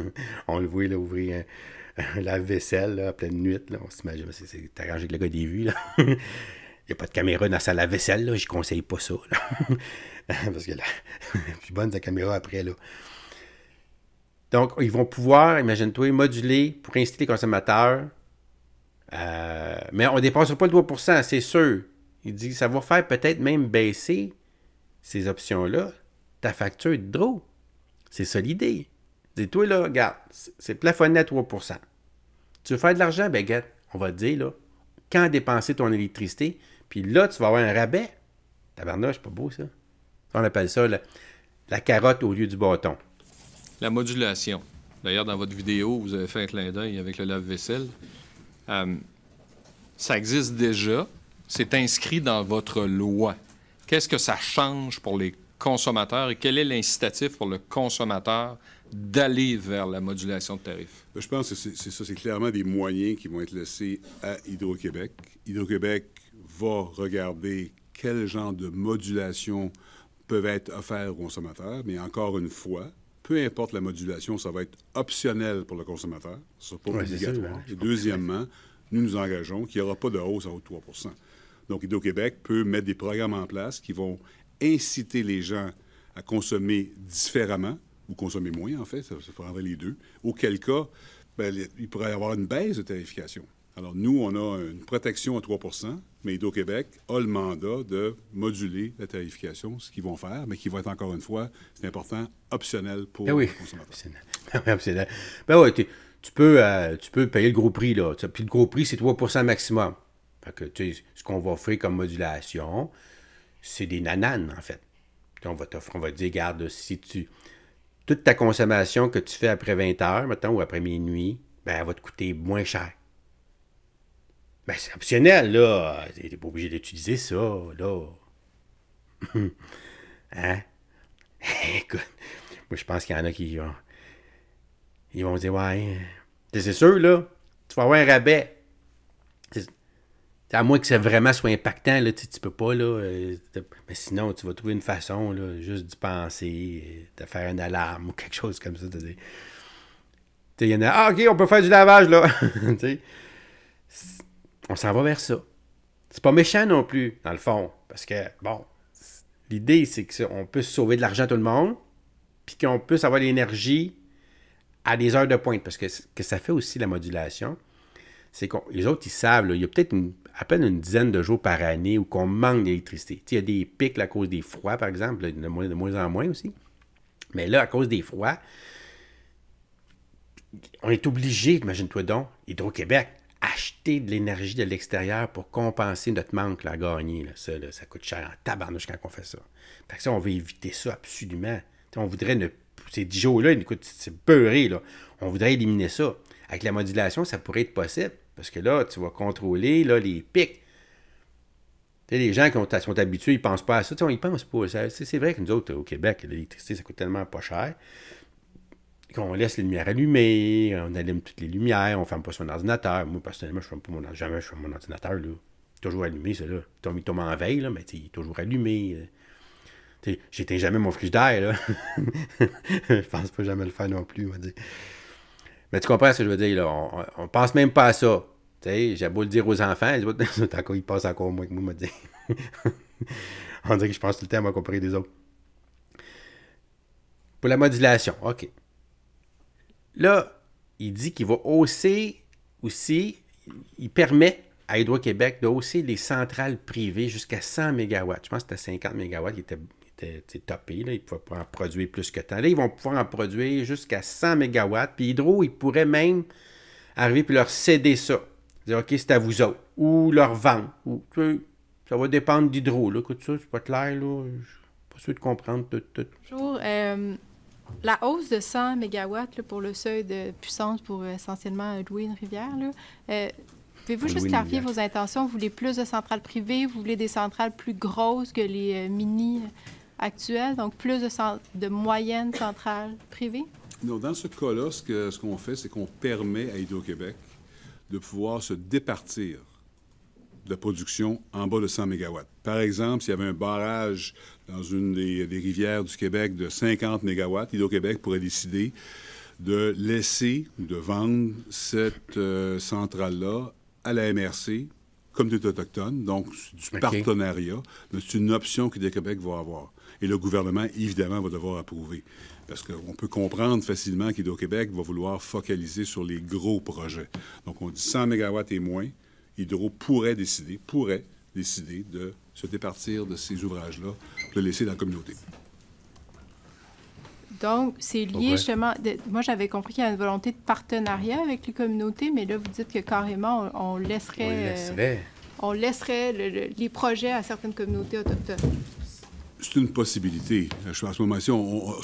on le voit là, ouvrir un, lave-vaisselle à pleine nuit. Là. On s'imagine, c'est arrangé que le gars des vues. Là. Il n'y a pas de caméra dans sa lave-vaisselle, là. Je conseille pas ça, Parce que la plus bonne sa caméra après, là. Donc, ils vont pouvoir, imagine-toi, moduler pour inciter les consommateurs. Euh, mais on ne dépassera pas le 3 c'est sûr. Il dit ça va faire peut-être même baisser ces options-là, ta facture est drôle. C'est ça l'idée. Dis-toi, là, regarde, c'est plafonné à 3 Tu veux faire de l'argent, ben, regarde, on va te dire, là, quand dépenser ton électricité, puis là, tu vas avoir un rabais. Tabernache, c'est pas beau, ça. On appelle ça la carotte au lieu du bâton. La modulation. D'ailleurs, dans votre vidéo, vous avez fait un clin d'œil avec le lave-vaisselle. Euh, ça existe déjà. C'est inscrit dans votre loi. Qu'est-ce que ça change pour les consommateurs et quel est l'incitatif pour le consommateur d'aller vers la modulation de tarifs? Ben, je pense que c'est ça. C'est clairement des moyens qui vont être laissés à Hydro-Québec. Hydro-Québec va regarder quel genre de modulation peuvent être offerts aux consommateurs, mais encore une fois, peu importe la modulation, ça va être optionnel pour le consommateur. Ce sera pas obligatoire. Hein. Et Deuxièmement, nous nous engageons qu'il n'y aura pas de hausse à haut de 3 Donc, Hydro-Québec peut mettre des programmes en place qui vont inciter les gens à consommer différemment ou consommer moins, en fait, ça, prendrait les deux, auquel cas, ben, il pourrait y avoir une baisse de tarification. Alors, nous, on a une protection à 3 mais Hydro-Québec a le mandat de moduler la tarification, ce qu'ils vont faire, mais qui va être encore une fois, c'est important, optionnel pour ben les le ben oui, optionnel. Ben tu, peux, euh, tu peux payer le gros prix, là. Puis le gros prix, c'est 3 maximum. Fait que, tu sais, ce qu'on va offrir comme modulation, c'est des nananes, en fait. on va on va te dire, garde, si tu. Toute ta consommation que tu fais après 20 heures, maintenant, ou après minuit, ben, elle va te coûter moins cher. Ben, c'est optionnel, là. T'es pas obligé d'utiliser ça, là. hein? Écoute, moi, je pense qu'il y en a qui vont... Euh, ils vont dire, ouais, c'est sûr, là, tu vas avoir un rabais. À moins que ça vraiment soit impactant, là, tu, tu peux pas, là. Euh, mais sinon, tu vas trouver une façon, là, juste d'y penser, de faire une alarme ou quelque chose comme ça. Il y en a, ah, ok, on peut faire du lavage, là. tu sais on s'en va vers ça. C'est pas méchant non plus, dans le fond, parce que, bon, l'idée, c'est qu'on peut sauver de l'argent à tout le monde, puis qu'on puisse avoir l'énergie à des heures de pointe, parce que ce que ça fait aussi la modulation, c'est que les autres, ils savent, il y a peut-être à peine une dizaine de jours par année où qu'on manque d'électricité. Il y a des pics à cause des froids, par exemple, de moins en moins aussi. Mais là, à cause des froids, on est obligé, imagine-toi donc, Hydro-Québec, de l'énergie de l'extérieur pour compenser notre manque à gagner. Ça, coûte cher en tabarnouche quand on fait ça. Fait on veut éviter ça absolument. on voudrait ne ces jours là écoute, c'est beurré, là. On voudrait éliminer ça. Avec la modulation, ça pourrait être possible. Parce que là, tu vas contrôler là, les pics. les gens qui sont habitués, ils pensent pas à ça. ils pensent pas. C'est vrai que nous autres, au Québec, l'électricité, ça coûte tellement pas cher qu'on laisse les lumières allumées, on allume toutes les lumières, on ferme pas son ordinateur. Moi, personnellement, je ferme pas mon ordinateur. Jamais je ferme mon ordinateur, là. Toujours allumé, c'est là. Il tombe en veille, là, mais il est toujours allumé. Euh. J'éteins jamais mon frigidaire, là. je pense pas jamais le faire non plus, on Mais tu comprends ce que je veux dire, là. On, ne pense même pas à ça. J'ai beau le dire aux enfants, ils passent encore moins que moi, on dirait que je pense tout le temps à m'accompagner des autres. Pour la modulation, OK. Là, il dit qu'il va hausser aussi, il permet à Hydro-Québec de hausser les centrales privées jusqu'à 100 MW. Je pense que c'était 50 MW, qui était, était topé, il ne pouvait pas en produire plus que tant. Là, ils vont pouvoir en produire jusqu'à 100 MW, puis Hydro, il pourrait même arriver et leur céder ça. Dire, OK, c'est à vous autres, ou leur vendre, ça va dépendre d'Hydro. Là, écoute ça, c'est pas clair, là, suis pas sûr de comprendre tout. Bonjour, euh, la hausse de 100 MW pour le seuil de puissance pour euh, essentiellement euh, louer une rivière, euh, Pouvez-vous juste clarifier vos intentions? Vous voulez plus de centrales privées? Vous voulez des centrales plus grosses que les mini actuelles? Donc, plus de, de moyennes centrales privées? Non, dans ce cas-là, ce qu'on fait, c'est qu'on permet à Hydro-Québec de pouvoir se départir de production en bas de 100 MW. Par exemple, s'il y avait un barrage dans une des, rivières du Québec de 50 MW, Hydro-Québec pourrait décider de laisser de vendre cette euh, centrale-là à la MRC comme des autochtone, donc du partenariat. C'est une option que Québec va avoir. Et le gouvernement, évidemment, va devoir approuver. Parce qu'on peut comprendre facilement qu'Hydro-Québec va vouloir focaliser sur les gros projets. Donc, on dit 100 MW et moins. Hydro pourrait décider, pourrait décider de se départir de ces ouvrages-là de les laisser dans la communauté. Donc, c'est lié justement. moi, j'avais compris qu'il y a une volonté de partenariat avec les communautés, mais là, vous dites que carrément, on, laisserait. On laisserait. Euh, les projets à certaines communautés autochtones. C'est une possibilité. Je, en ce moment-ci,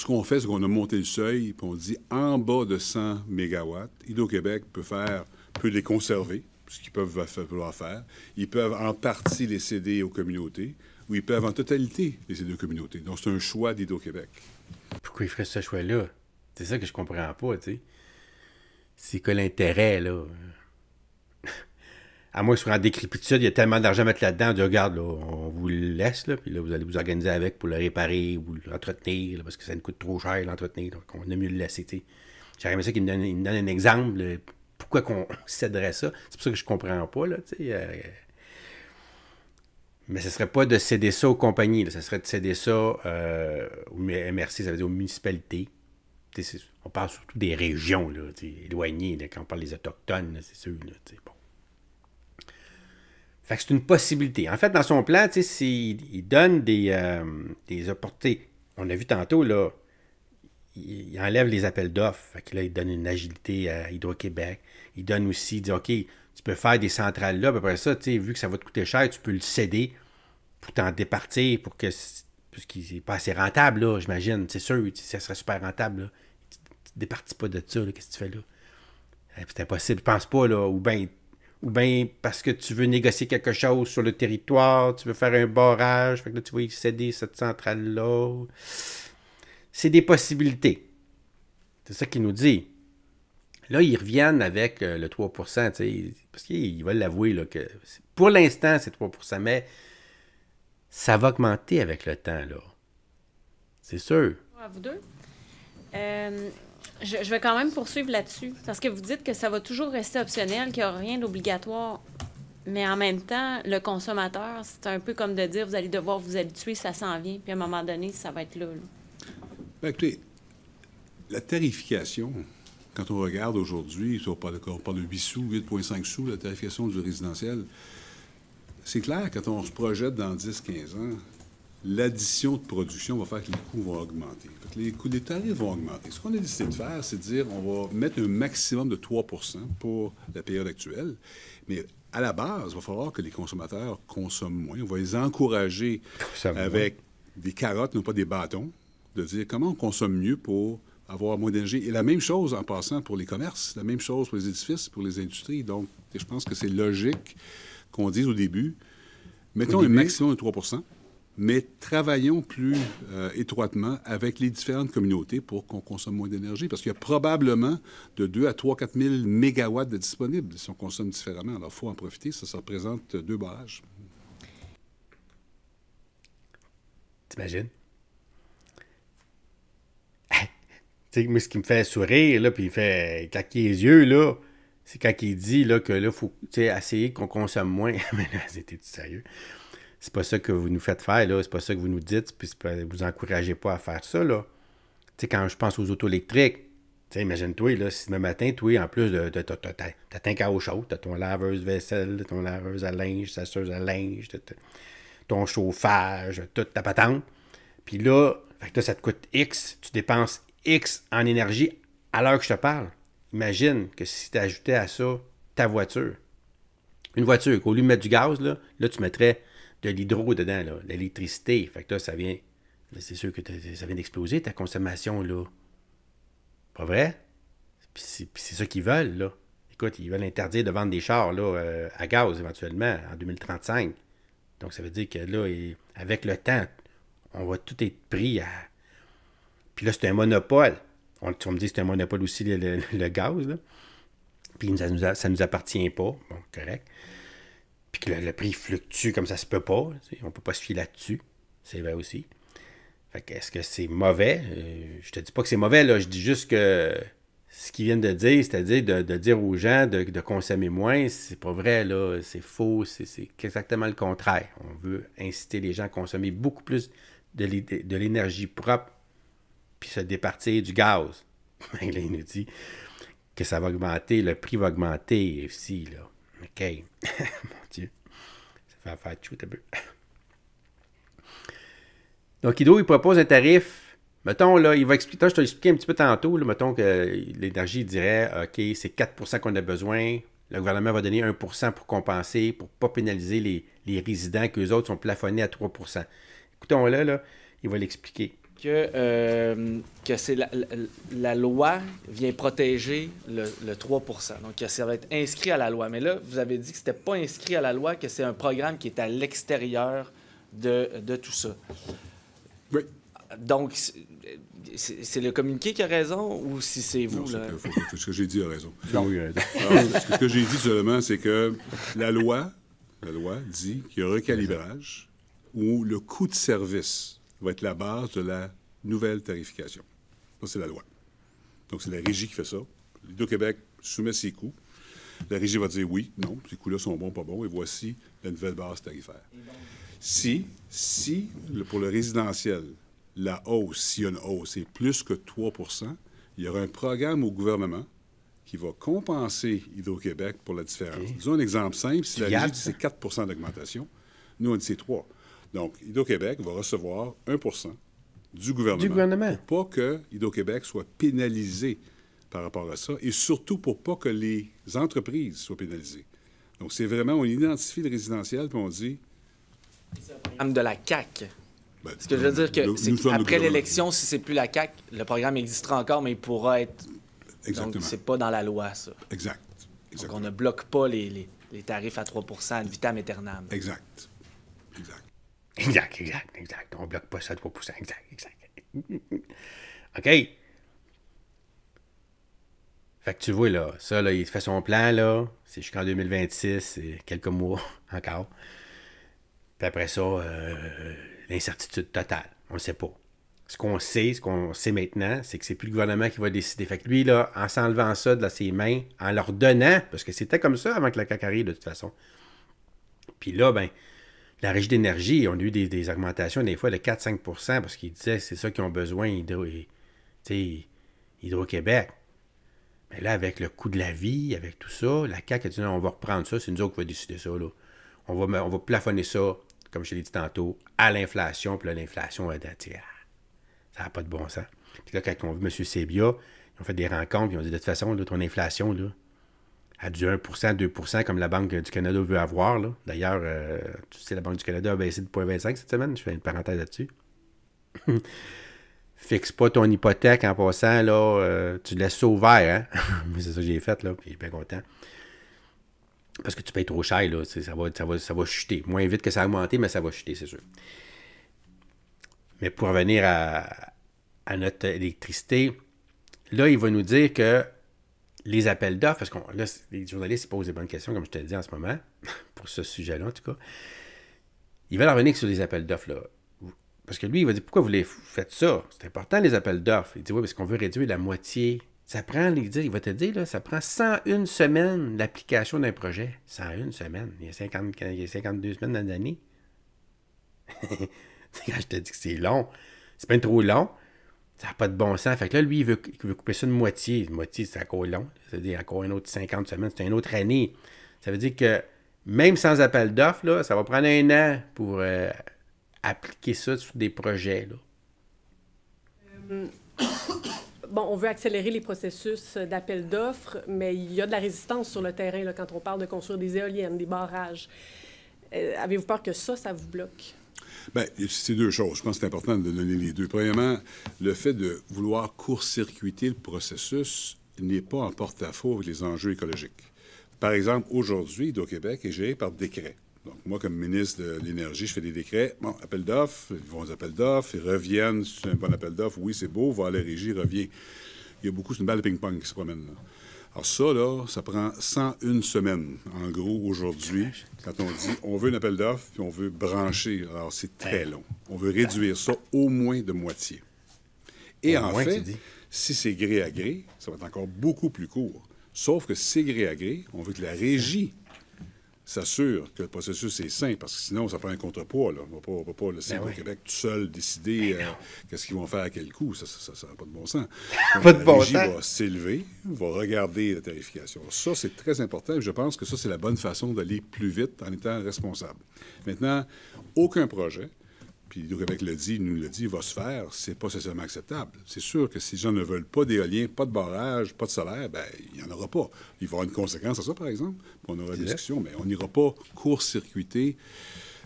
ce qu'on fait, c'est qu'on a monté le seuil, puis on dit en bas de 100 MW, Hydro-Québec peut faire, peut les conserver, ce qu'ils peuvent vouloir faire. Ils peuvent en partie les céder aux communautés ou ils peuvent en totalité les céder aux communautés. Donc, c'est un choix d'Hydro-Québec. Pourquoi ils feraient ce choix-là? C'est ça que je comprends pas, tu sais. C'est que l'intérêt, là? à moins qu'ils soient en décrépitude, il y a tellement d'argent à mettre là-dedans, de regarde, là, on vous le laisse, là, puis là, vous allez vous organiser avec pour le réparer ou l'entretenir, parce que ça nous coûte trop cher l'entretenir, donc on a mieux le laisser, tu sais. J'aimerais ça qu'ils me, me donne, un exemple, pourquoi qu'on s'adresse ça. C'est pour ça que je comprends pas, là, euh, Mais ce serait pas de céder ça aux compagnies, ce serait de céder ça euh, aux MRC, ça veut dire aux municipalités. On parle surtout des régions là, éloignées, quand on parle des Autochtones, c'est sûr. c'est une possibilité. En fait, dans son plan, il, donne des, euh, des opportunités. On a vu tantôt, là, il enlève les appels d'offres. là, il donne une agilité à Hydro-Québec. Il donne aussi, il dit, OK, tu peux faire des centrales là, puis après ça, vu que ça va te coûter cher, tu peux le céder pour t'en départir, pour que, parce qu'il pas assez rentable, là, j'imagine. C'est sûr, ça serait super rentable. Tu ne départis pas de ça, qu'est-ce que tu fais là? Eh, c'est impossible, je pense pas, là. Ou bien ou ben parce que tu veux négocier quelque chose sur le territoire, tu veux faire un barrage, fait que tu vas y céder cette centrale-là c'est des possibilités. C'est ça qu'il nous dit. Là, ils reviennent avec euh, le 3 parce qu'ils veulent l'avouer que pour l'instant, c'est 3 mais ça va augmenter avec le temps. là. C'est sûr. vous deux. Euh, je, vais quand même poursuivre là-dessus parce que vous dites que ça va toujours rester optionnel, qu'il n'y a rien d'obligatoire. Mais en même temps, le consommateur, c'est un peu comme de dire vous allez devoir vous habituer, ça s'en vient, puis à un moment donné, ça va être là. Ben, écoutez, la tarification, quand on regarde aujourd'hui, on parle, de 8 sous, 8,5 sous, la tarification du résidentiel, c'est clair, quand on se projette dans 10-15 ans, l'addition de production va faire que les coûts vont augmenter. les, coûts, des tarifs vont augmenter. Ce qu'on a décidé de faire, c'est de dire on va mettre un maximum de 3 pour la période actuelle, mais à la base, il va falloir que les consommateurs consomment moins. On va les encourager avec des carottes, non pas des bâtons de dire comment on consomme mieux pour avoir moins d'énergie. Et la même chose en passant pour les commerces, la même chose pour les édifices, pour les industries. Donc, je pense que c'est logique qu'on dise au début, mettons un maximum de 3 mais travaillons plus euh, étroitement avec les différentes communautés pour qu'on consomme moins d'énergie, parce qu'il y a probablement de 2 à 3 4 000 mégawatts de disponibles si on consomme différemment. Alors, il faut en profiter. Ça, ça représente deux barrages. T'imagines? mais ce qui me fait sourire, là, puis il fait claquer les yeux, là, c'est quand il dit là, que là, faut essayer qu'on consomme moins. mais là, c'était sérieux. C'est pas ça que vous nous faites faire, là. C'est pas ça que vous nous dites, puis vous encouragez pas à faire ça, là. quand je pense aux auto électriques, imagine-toi, là, si demain matin, toi, en plus de, de, t'as ton chaud, chaud, t'as ton laveuse vaisselle, ton laveuse à linge, sasseuse à linge, ton chauffage, toute ta patente. Puis là, ça te coûte X, tu dépenses X en énergie à l'heure que je te parle. Imagine que si tu ajoutais à ça ta voiture, une voiture qu'au lieu de mettre du gaz, là, tu mettrais de l'hydro dedans, là, l'électricité. Fait que là, ça vient. C'est sûr que ça vient d'exploser ta consommation, là. Pas vrai? Puis c'est, ça qu'ils veulent, là. Écoute, ils veulent interdire de vendre des chars là, euh, à gaz éventuellement en 2035. Donc ça veut dire que là, avec le temps, on va tout être pris à, puis là, c'est un monopole. On, me dit que c'est un monopole aussi, le, gaz. Là. Puis ça nous, nous appartient pas. Bon, correct. Puis que le, prix fluctue comme ça se peut pas. On ne on peut pas se fier là-dessus. C'est vrai aussi. Fait est-ce que c'est mauvais? Je euh, je te dis pas que c'est mauvais, là. Je dis juste que ce qu'ils viennent de dire, c'est-à-dire de, dire aux gens de, de consommer moins, c'est pas vrai, là. C'est faux. C'est exactement le contraire. On veut inciter les gens à consommer beaucoup plus de l'énergie propre puis se départir du gaz. Il nous dit que ça va augmenter, le prix va augmenter aussi, là. OK. Mon Dieu. Ça fait affaire de un peu. Donc, Ido, il propose un tarif. Mettons, là, il va expliquer, je t'ai expliqué un petit peu tantôt, mettons que l'énergie dirait, OK, c'est 4 qu'on a besoin. Le gouvernement va donner 1 pour compenser, pour ne pas pénaliser les, les résidents, qu'eux autres sont plafonnés à 3 Écoutons-le, là, il va l'expliquer que, euh, que c'est la, loi vient protéger le, 3 Donc, que ça va être inscrit à la loi. Mais là, vous avez dit que ce n'était pas inscrit à la loi, que c'est un programme qui est à l'extérieur de, de, tout ça. Oui. Donc, c'est le communiqué qui a raison ou si c'est vous? Non, là? Pas, ce que j'ai dit a raison. Non, oui, raison. Ah, ce que j'ai dit seulement, c'est que la loi, la loi dit qu'il y a un recalibrage où le coût de service va être la base de la nouvelle tarification. Ça, c'est la loi. Donc, c'est la régie qui fait ça. L'Hydro-Québec soumet ses coûts. La régie va dire oui, non, ces coûts-là sont bons, pas bons, et voici la nouvelle base tarifaire. Si, si pour le résidentiel, la hausse, s'il y a une hausse, c'est plus que 3 il y aura un programme au gouvernement qui va compenser Hydro-Québec pour la différence. Disons un exemple simple. Si la régie, dit c'est 4 d'augmentation, nous, on dit c'est 3 donc, Hydro-Québec va recevoir 1 du gouvernement. pas que Hydro-Québec soit pénalisé par rapport à ça et surtout pour pas que les entreprises soient pénalisées. Donc, c'est vraiment, on identifie le résidentiel puis on dit. de la CAQ. Ben, Ce que je veux dire, que c'est après l'élection, si c'est plus la CAQ, le programme existera encore, mais il pourra être. Exactement. Donc, c'est pas dans la loi, ça. Exact. Donc, on ne bloque pas les, tarifs à 3 à vitam aeternam. Exact. Exact. Exact, exact, exact. On bloque pas ça de 3 Exact, exact. OK? Fait que tu vois, là, ça, là, il fait son plan, là. C'est jusqu'en 2026, et quelques mois encore. Puis après ça, euh, l'incertitude totale. On ne sait pas. Ce qu'on sait, ce qu'on sait maintenant, c'est que c'est plus le gouvernement qui va décider. Fait que lui, là, en s'enlevant ça de ses mains, en leur donnant, parce que c'était comme ça avant que la cacarie, de toute façon. Puis là, ben, la régie d'énergie, on a eu des, augmentations des fois de 4-5 parce qu'ils disaient c'est ça qu'ils ont besoin, Hydro, québec Mais là, avec le coût de la vie, avec tout ça, la CAQ a dit on va reprendre ça, c'est nous autres qui va décider ça. On, va, on va plafonner ça, comme je l'ai dit tantôt, à l'inflation, puis là, l'inflation a d'attirer. Ça n'a pas de bon sens. Puis là, quand on vu M. Sebia, ils ont fait des rencontres, ils ont dit de toute façon, là, ton inflation, là, à du 1 2 comme la Banque du Canada veut avoir. D'ailleurs, euh, tu sais, la Banque du Canada a baissé de 0,25 cette semaine. Je fais une parenthèse là-dessus. Fixe pas ton hypothèque en passant, là, euh, tu laisses ça ouvert. Hein? c'est ça que j'ai fait, là, je suis bien content. Parce que tu payes trop cher, là, ça va, chuter. Moins vite que ça a augmenté, mais ça va chuter, c'est sûr. Mais pour revenir à, à notre électricité, là, il va nous dire que les appels d'offres, parce que là, les journalistes posent des bonnes questions, comme je te le dis en ce moment, pour ce sujet-là, en tout cas. il va leur revenir sur les appels d'offres, Parce que lui, il va dire pourquoi vous faites ça C'est important, les appels d'offres. Il dit oui, parce qu'on veut réduire la moitié. Ça prend, il, il va te dire, là, ça prend 101 semaines l'application d'un projet. 101 semaines. Il y a, 52 semaines dans l'année. Quand je te dis que c'est long, c'est pas trop long. Ça n'a pas de bon sens. Fait que là, lui, il veut, couper ça de moitié. Une moitié, c'est encore long. C'est-à-dire encore une autre 50 semaines, c'est une autre année. Ça veut dire que même sans appel d'offres, ça va prendre un an pour euh, appliquer ça sur des projets. Euh, bon, on veut accélérer les processus d'appel d'offres, mais il y a de la résistance sur le terrain quand on parle de construire des éoliennes, des barrages. Euh, avez-vous peur que ça, ça vous bloque? Bien, c'est deux choses. Je pense que c'est important de donner les deux. Premièrement, le fait de vouloir court-circuiter le processus n'est pas en porte-à-faux avec les enjeux écologiques. Par exemple, aujourd'hui, au québec est géré par décret. Donc, moi, comme ministre de l'Énergie, je fais des décrets. Bon, appel d'offres, ils vont aux appels d'offres, ils reviennent, c'est un bon appel d'offres, oui, c'est beau, va à la régie, revient. Il y a beaucoup, c'est une balle de ping-pong qui se promène là. Alors ça, là, ça prend 101 semaines, en gros, aujourd'hui, quand on dit on veut un appel d'offres, puis on veut brancher. Alors c'est très ben. long. On veut réduire ça au moins de moitié. Et en fait, si c'est gré à gré, ça va être encore beaucoup plus court. Sauf que si c'est gré à gré, on veut que la régie s'assure que le processus est sain, parce que sinon, ça prend un contrepoids. On ne va pas laisser ben le Québec tout seul décider ben euh, qu'est-ce qu'ils vont faire à quel coût. Ça n'a pas de bon sens. la va s'élever, va regarder la tarification. Ça, c'est très important. Je pense que ça, c'est la bonne façon d'aller plus vite en étant responsable. Maintenant, aucun projet, puis le québec le dit, nous le dit, va se faire, c'est pas socialement acceptable. C'est sûr que si les gens ne veulent pas d'éolien, pas de barrage, pas de solaire, ben il n'y en aura pas. Il va y avoir une conséquence à ça, par exemple. on aura une discussion, mais on n'ira pas court-circuiter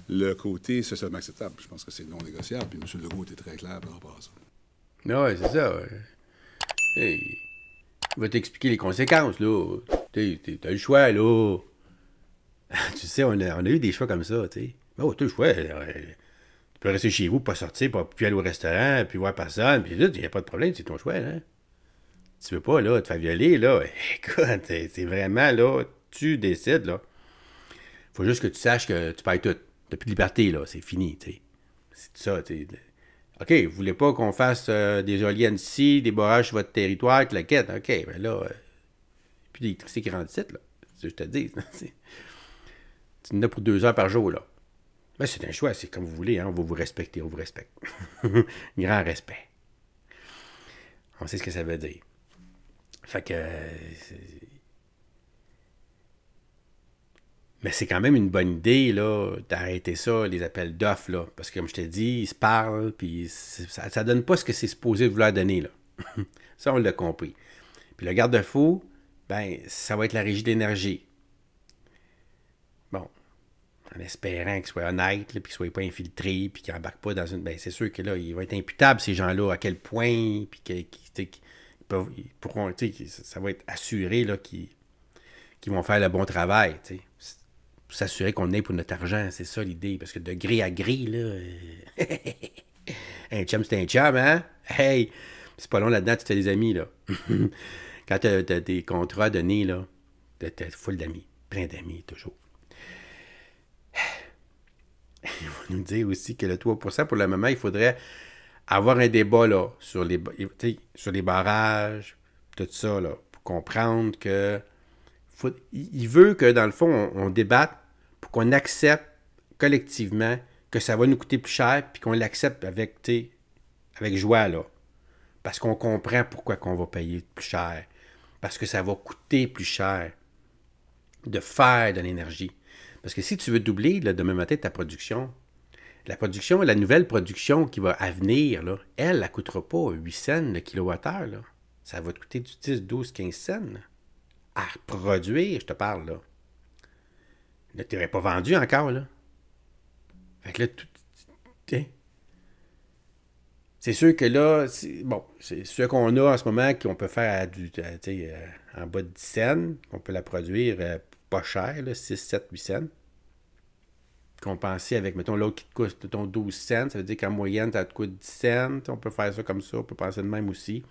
le côté socialement acceptable. Je pense que c'est non négociable, puis M. Legault était très clair par rapport à ça. Ah oui, c'est ça. Hey, il va t'expliquer les conséquences, là. T'as le choix, là. tu sais, on a, eu des choix comme ça, tu sais. tu ben t'as le choix. Euh, rester chez vous, pas sortir, pas puis aller au restaurant, puis voir personne, puis là, il n'y a pas de problème, c'est ton choix, là. Hein. Tu veux pas, là, te faire violer, là. Écoute, c'est vraiment, là, tu décides, là. Faut juste que tu saches que tu payes tout. T'as plus de liberté, là, c'est fini, tu sais. C'est ça, tu OK, vous voulez pas qu'on fasse euh, des éoliennes ici, des barrages sur votre territoire, que la quête, OK, ben là, puis euh, plus d'électricité qui rentre ici, là. C'est ce que je te dis. tu en as pour deux heures par jour, là. Mais ben, c'est un choix, c'est comme vous voulez, hein, on va vous respecter, on vous respecte. Grand respect. On sait ce que ça veut dire. Fait que. Mais c'est quand même une bonne idée, là, d'arrêter ça, les appels d'offres, là. Parce que, comme je t'ai dit, ils se parlent, puis ça, ne donne pas ce que c'est supposé vouloir donner, là. ça, on l'a compris. Puis le garde-fou, ben, ça va être la régie d'énergie en espérant qu'ils soient honnêtes, puis ne soient pas infiltrés, puis qu'il embarque pas dans une. Ben, c'est sûr que là, il va être imputable, ces gens-là, à quel point, puis qu'ils Pourront, ça va être assuré qu'ils vont faire le bon travail, tu S'assurer qu'on est pour notre argent, c'est ça l'idée, parce que de gré à gris là. un chum, c'est un chum, hein? Hey! C'est pas long là-dedans, tu as des amis, là. Quand tu as des contrats donnés, là, es full d'amis, plein d'amis, toujours. il va nous dire aussi que le 3% pour pour le moment, il faudrait avoir un débat là, sur, les, sur les barrages, tout ça, pour comprendre que il veut que, dans le fond, on, débatte pour qu'on accepte collectivement que ça va nous coûter plus cher, puis qu'on l'accepte avec, avec joie, là. Parce qu'on comprend pourquoi qu'on va payer plus cher. Parce que ça va coûter plus cher de faire de l'énergie. Parce que si tu veux doubler le demain matin ta production, la production, la nouvelle production qui va à venir, elle, elle ne coûtera pas 8 cents le kilowattheure. Ça va te coûter du 10, 12, 15 cents à produire, je te parle. Là, tu pas vendu encore. Là. tout. Hein? C'est sûr que là, bon, c'est ce qu'on a en ce moment qu'on peut faire à du, euh, en bas de 10 cents, On peut la produire euh, pas cher, là, 6, 7, 8 cents. Compensé avec, mettons, l'autre qui te coûte, mettons, 12 cents. Ça veut dire qu'en moyenne, ça te coûte 10 cents. On peut faire ça comme ça, on peut penser de même aussi.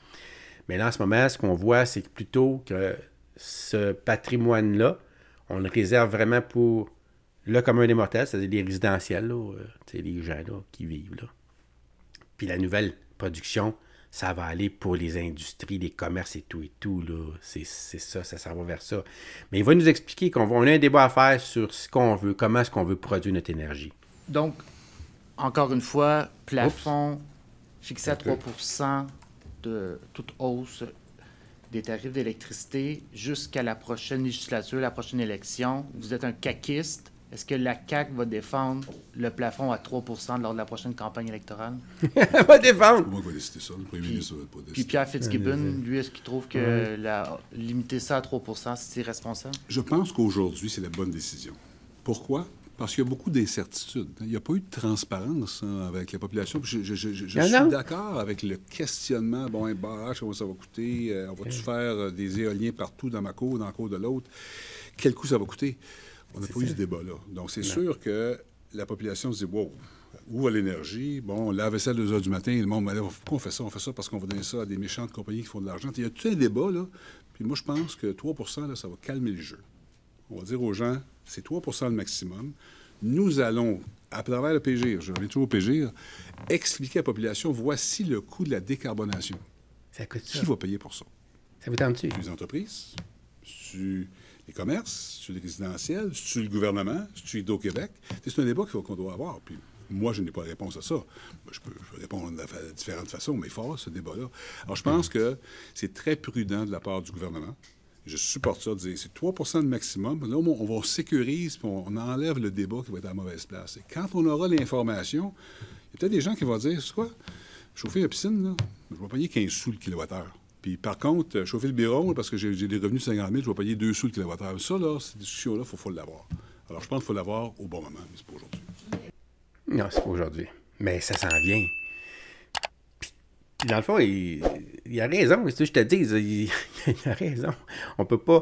Mais là, en ce moment, ce qu'on voit, c'est que plutôt que ce patrimoine-là, on le réserve vraiment pour le commun des mortels, c'est-à-dire les résidentiels, euh, les gens là, qui vivent. Là. Puis la nouvelle production ça va aller pour les industries, les commerces et tout et tout. là. C'est ça, ça s'en va vers ça. Mais il va nous expliquer qu'on on a un débat à faire sur ce qu'on veut, comment est-ce qu'on veut produire notre énergie. Donc, encore une fois, plafond fixé à 3 de toute hausse des tarifs d'électricité jusqu'à la prochaine législature, la prochaine élection. Vous êtes un caquiste est-ce que la CAC va défendre le plafond à 3 lors de la prochaine campagne électorale? Elle va défendre! Moi, je vais décider ça. Le premier ministre ministre va décider. Puis Pierre Fitzgibbon, lui, est-ce qu'il trouve que la, limiter ça à 3 c'est irresponsable? Je pense qu'aujourd'hui, c'est la bonne décision. Pourquoi? Parce qu'il y a beaucoup d'incertitudes. Il n'y a pas eu de transparence hein, avec la population. Je, ah suis d'accord avec le questionnement. Bon, un barrage, comment ça va coûter? Euh, on va-tu faire euh, des éoliens partout dans ma cour, dans la cour de l'autre? Quel coût ça va coûter? On n'a pas eu ce débat-là. Donc, c'est sûr que la population se dit Wow, où va l'énergie Bon, la vaisselle à 2 heures du matin, le monde Pourquoi on fait ça On fait ça parce qu'on va donner ça à des méchantes compagnies qui font de l'argent. Il y a tout un débat, là. Puis moi, je pense que 3 là, ça va calmer le jeu. On va dire aux gens c'est 3 le maximum. Nous allons, à travers le PGIR, je reviens toujours au PGIR, expliquer à la population voici le coût de la décarbonation. Ça coûte ça. Qui va payer pour ça Ça vous tente-tu Les entreprises tu les commerces, sur les résidentiels, sur le gouvernement, sur au québec C'est un débat faut qu'on doit avoir. Puis moi, je n'ai pas de réponse à ça. Ben, je peux, répondre de différentes façons, mais fort, ce débat-là. Alors, je pense que c'est très prudent de la part du gouvernement. Je supporte ça, de dire c'est 3 de maximum. Là, on, va sécurise, puis on, enlève le débat qui va être à mauvaise place. Et quand on aura l'information, il y a peut-être des gens qui vont dire, c'est quoi? Chauffer la piscine, là, je vais payer 15 sous le kilowattheure. Puis par contre, euh, chauffer le biron, parce que j'ai des revenus de 50 000, je vais payer 2 sous le kilowattheure. Ça, là, cette discussion-là, il faut, faut l'avoir. Alors, je pense qu'il faut l'avoir au bon moment, mais c'est pas aujourd'hui. Non, c'est pas aujourd'hui. Mais ça s'en vient. Puis, dans le fond, il, a raison. Je te dis, il, a raison. On peut pas.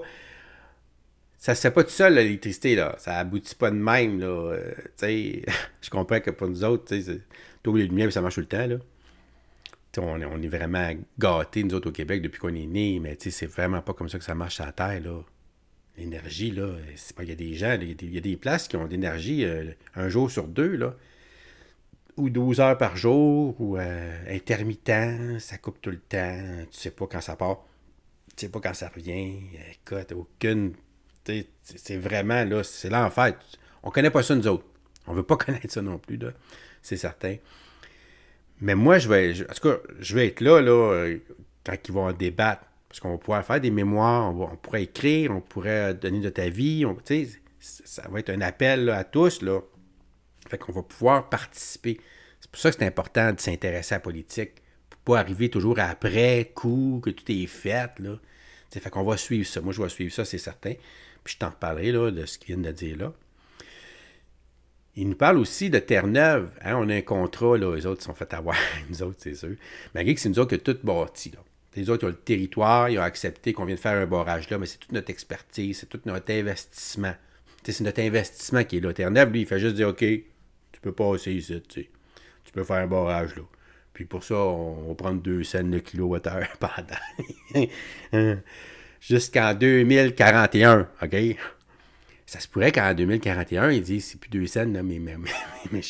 Ça se fait pas tout seul, l'électricité, là. Ça aboutit pas de même, là. Euh, je comprends que pour nous autres, tu sais, les lumières, ça marche tout le temps, là on est, vraiment gâtés, nous autres, au Québec, depuis qu'on est nés, mais c'est vraiment pas comme ça que ça marche à la Terre, là. L'énergie, là, Il y a des gens, il y, a des places qui ont de l'énergie euh, un jour sur deux, là. Ou 12 heures par jour, ou euh, intermittent, ça coupe tout le temps, tu sais pas quand ça part, tu sais pas quand ça revient, écoute, aucune... C'est vraiment, là, c'est là, en fait, On connaît pas ça, nous autres. On veut pas connaître ça non plus, là. C'est certain. Mais moi, je vais. en je vais être là, là, euh, quand ils vont en débattre. Parce qu'on va pouvoir faire des mémoires, on, pourrait écrire, on pourrait euh, donner de ta vie. ça va être un appel à tous, là. Fait qu'on va pouvoir participer. C'est pour ça que c'est important de s'intéresser à la politique. Pour ne pas arriver toujours après coup, que tout est fait, là. fait qu'on va suivre ça. Moi, je vais suivre ça, c'est certain. Puis je t'en reparlerai là, de ce qu'ils viennent de dire là. Il nous parle aussi de Terre-Neuve. Hein, on a un contrat, là, eux autres sont fait avoir, nous autres, c'est sûr. Malgré que c'est nous autres qui tout bâti. Là. Les autres, ont le territoire, ils ont accepté qu'on vienne faire un barrage là, mais c'est toute notre expertise, c'est tout notre investissement. c'est notre investissement qui est là. Terre-Neuve, lui, il fait juste dire OK, tu peux passer ici, ça, tu peux faire un barrage là. Puis pour ça, on va prendre deux cents de kilowattheure pendant. Hein? Jusqu'en 2041, OK? Ça se pourrait qu'en 2041, ils disent c'est plus deux cents, mais, mais, mais,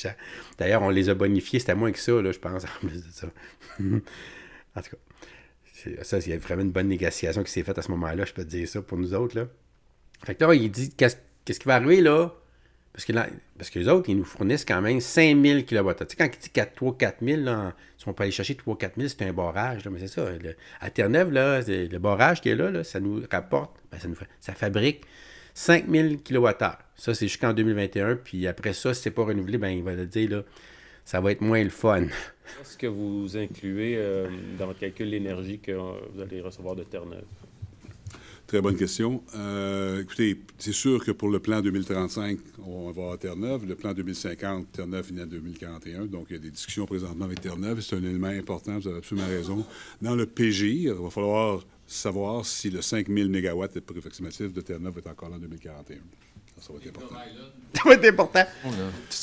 D'ailleurs, on les a bonifiés, c'était moins que ça, là, je pense, en plus de ça. en tout cas, ça, il y a vraiment une bonne négociation qui s'est faite à ce moment-là, je peux te dire ça pour nous autres. Là. Fait que là, il dit qu'est-ce qui va arriver là? Parce que, parce que les autres, ils nous fournissent quand même 5000 kWh. Tu sais, quand ils disent 4, 3 4 000, si on peut aller chercher 3 4 000, c'est un barrage. mais c'est ça. à Terre-Neuve, le barrage qui est là, là ça nous rapporte, ben, ça, nous, ça fabrique 5000 kWh. Ça, c'est jusqu'en 2021. Puis après ça, si c'est pas renouvelé, ben, il va le dire, là, ça va être moins le fun. Est-ce que vous incluez euh, dans le calcul l'énergie que euh, vous allez recevoir de Terre-Neuve? Très bonne question. Euh, écoutez, c'est sûr que pour le plan 2035, on va avoir Terre-Neuve. Le plan 2050, Terre-Neuve finit en 2041. Donc, il y a des discussions présentement avec Terre-Neuve. C'est un élément important, vous avez absolument raison. Dans le PGI, il va falloir savoir si le 5000 MW prix approximatif de Terre-Neuve est encore là en 2041. Ça, va être important. ça va être important. Oh,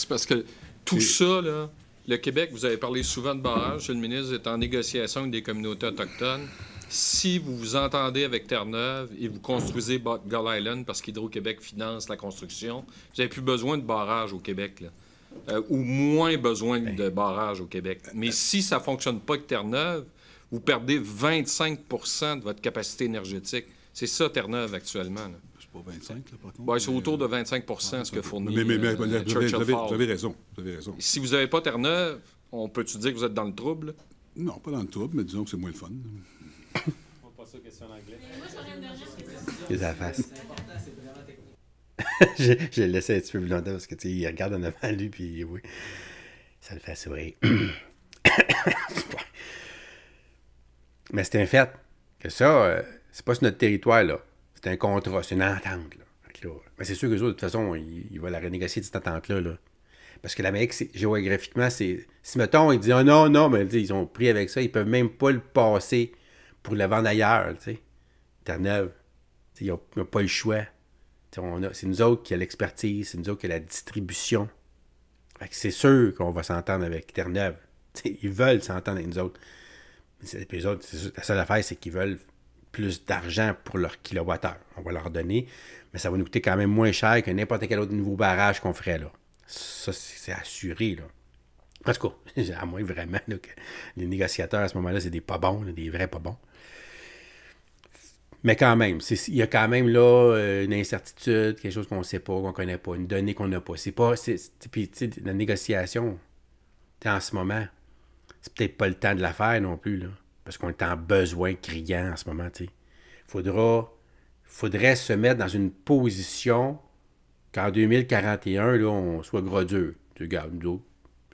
parce que tout ça, là, le Québec, vous avez parlé souvent de barrages. Le ministre est en négociation avec des communautés autochtones. Si vous vous entendez avec Terre-Neuve et vous construisez Gull Island parce qu'Hydro-Québec finance la construction, vous n'avez plus besoin de barrage au Québec. Euh, ou moins besoin ben. de barrage au Québec. Mais si ça ne fonctionne pas avec Terre-Neuve, vous perdez 25 de votre capacité énergétique. C'est ça, Terre-Neuve, actuellement. C'est pas 25, là, par contre. c'est autour de 25 euh, ce que fournit Mais, mais, mais, mais euh, vous, avez, raison. Vous avez raison. Si vous n'avez pas Terre-Neuve, on peut-tu dire que vous êtes dans le trouble? Non, pas dans le trouble, mais disons que c'est moins le fun. on va passer aux questions en anglais. Mais moi, j'aurais une dernière question. je, je l'ai laissé un petit peu plus longtemps parce que tu sais, regarde en avant lui, puis oui, ça le fait sourire. Mais ben, c'est un fait que ça, euh, c'est pas sur notre territoire, là. C'est un contrat, c'est une entente, là. mais ben, c'est sûr que autres, de toute façon, ils, vont la renégocier, cette entente-là, Parce que l'Amérique, géographiquement, c'est. Si mettons, ils disent oh, non, non, mais ils ont pris avec ça, ils peuvent même pas le passer pour le vendre ailleurs, tu sais. Terre-Neuve. Ils n'ont pas le choix. C'est nous autres qui a l'expertise, c'est nous autres qui avons la distribution. c'est sûr qu'on va s'entendre avec Terre-Neuve. Ils veulent s'entendre avec nous autres la seule affaire, c'est qu'ils veulent plus d'argent pour leur kilowattheure. On va leur donner, mais ça va nous coûter quand même moins cher que n'importe quel autre nouveau barrage qu'on ferait là. Ça, c'est assuré, là. En tout cas, à moins vraiment que les négociateurs à ce moment-là, c'est des pas bons, des vrais pas bons. Mais quand même, il y a quand même là euh, une incertitude, quelque chose qu'on ne sait pas, qu'on ne connaît pas, une donnée qu'on n'a pas. C'est pas. Puis, tu sais, la négociation, en ce moment, c'est peut-être pas le temps de la faire non plus, là, parce qu'on est en besoin criant en ce moment. Il faudra, faudrait se mettre dans une position qu'en 2041, là, on soit gros dur. Tu gardes nous autres,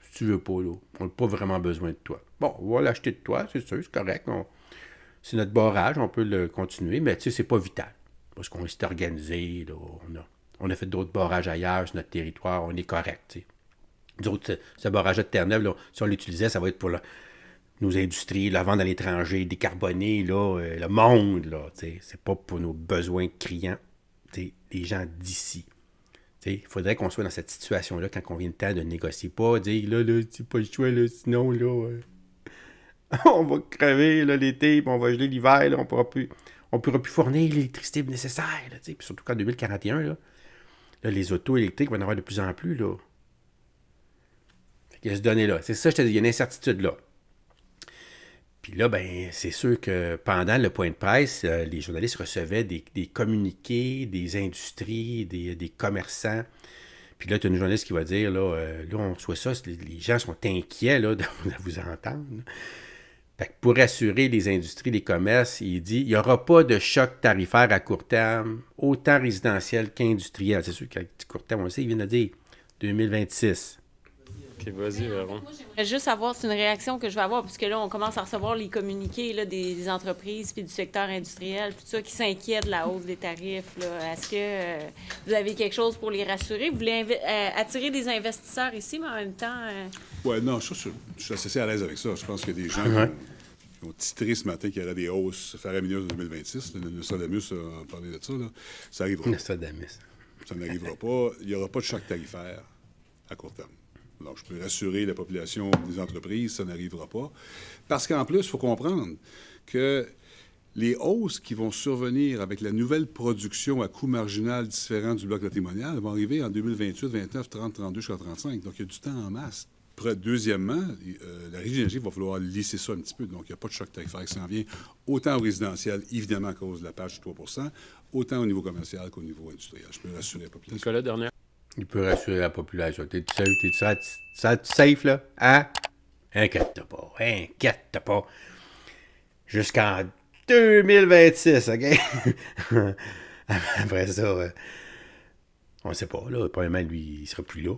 si tu veux pas, là, on n'a pas vraiment besoin de toi. Bon, on va l'acheter de toi, c'est sûr, c'est correct. c'est notre barrage, on peut le continuer, mais tu sais, c'est pas vital. Parce qu'on s'est organisé, on, a, on a fait d'autres barrages ailleurs sur notre territoire, on est correct. D'autres ce barrage de Terre-Neuve, si on l'utilisait, ça va être pour nos industries, la vente à l'étranger, décarboner là, euh, le monde. Là, c'est pas pour nos besoins criants, les gens d'ici. Il faudrait qu'on soit dans cette situation-là quand on vient le temps de négocier. Pas dire, là, là, c'est pas le choix, là, sinon, là, euh, on va crever là, l'été, puis on va geler l'hiver, on pourra plus, on pourra plus fournir l'électricité nécessaire. Là, puis surtout qu'en 2041, les autos électriques vont en avoir de plus en plus. Là. Il y a ce donné-là. C'est ça, je te dis, il y a une incertitude là. Puis là, ben, c'est sûr que pendant le point de presse, euh, les journalistes recevaient des, communiqués, des industries, des, commerçants. Puis là, tu as une journaliste qui va dire, là, euh, là on reçoit ça, les, gens sont inquiets là, de, vous entendre. pour assurer les industries, les commerces, il dit il n'y aura pas de choc tarifaire à court terme, autant résidentiel qu'industriel. C'est sûr qu'à court terme, on sait, il vient de dire 2026. OK, vas-y, Juste savoir, c'est une réaction que je vais avoir, puisque là, on commence à recevoir les communiqués là, des, entreprises puis du secteur industriel, tout ça, qui s'inquiètent de la hausse des tarifs. Est-ce que euh, vous avez quelque chose pour les rassurer? Vous voulez euh, attirer des investisseurs ici, mais en même temps... Euh, ouais Oui, non, je, suis assez à l'aise avec ça. Je pense qu'il y a des gens qui ont, titré ce matin qu'il y aurait des hausses faramineuses en 2026. Le, Nostradamus a parlé de ça. Là. Ça arrivera. Nostradamus. Ça n'arrivera pas. Il n'y aura pas de choc tarifaire à court terme. Donc, je peux rassurer la population des entreprises, ça n'arrivera pas. Parce qu'en plus, il faut comprendre que les hausses qui vont survenir avec la nouvelle production à coût marginal différent du bloc patrimonial vont arriver en 2028, 29, 30, 32 jusqu'à 35. Donc, il y a du temps en masse. Deuxièmement, euh, la régie d'énergie va falloir lisser ça un petit peu. Donc, il n'y a pas de choc tarifaire qui s'en vient, autant au résidentiel, évidemment à cause de la page 3 autant au niveau commercial qu'au niveau industriel. Je peux rassurer la population. Nicolas, dernière. Il peut rassurer la population. T'es safe, t'es safe, là? Hein? Inquiète-toi pas, inquiète-toi pas. Jusqu'en 2026, OK? Après ça, euh, on sait pas, là. Probablement, lui, il sera plus là.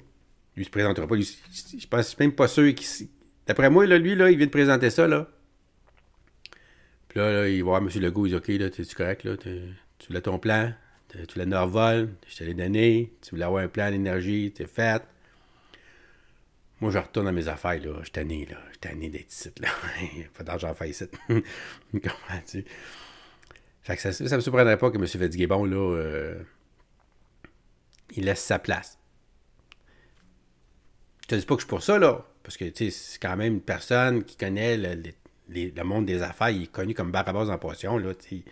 Lui, il se présentera pas. je pense, même pas sûr qu'il... D'après moi, lui, là, il vient de présenter ça, là. Puis là, là il va voir M. Legault, il dit, OK, là, es tu correct, là? Tu l'as ton plan? tu l'as vol, je te l'ai donné, tu voulais avoir un plan d'énergie, t'es fait. Moi, je retourne à mes affaires, là. Je suis tanné, là. Je suis tanné d'être ici, là. pas d'argent à faire ici. Comment tu... Fait que ça, ne me surprendrait pas que M. Fediguébon, là, euh, il laisse sa place. Je te dis pas que je suis pour ça, là. Parce que, tu sais, c'est quand même une personne qui connaît le, le, monde des affaires. Il est connu comme Barabas en potion, là, tu sais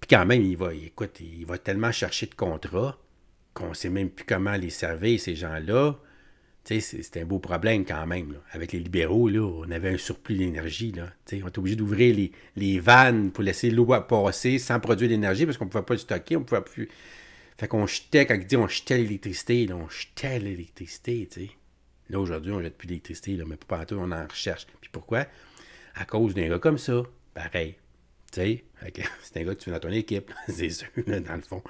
puis quand même, il va, écoute, il va tellement chercher de contrats qu'on ne sait même plus comment les servir, ces gens-là. C'est un beau problème quand même. Avec les libéraux, là, on avait un surplus d'énergie. On était obligé d'ouvrir les, vannes pour laisser l'eau passer sans produire d'énergie parce qu'on ne pouvait pas le stocker, on pouvait plus. Fait qu'on jetait, quand il dit on jetait l'électricité, on jetait l'électricité, Là, aujourd'hui, on ne jette plus d'électricité, mais pas partout, on en recherche. Puis pourquoi? À cause d'un gars comme ça, pareil. c'est un gars que tu veux dans ton équipe, c'est sûr, dans le fond.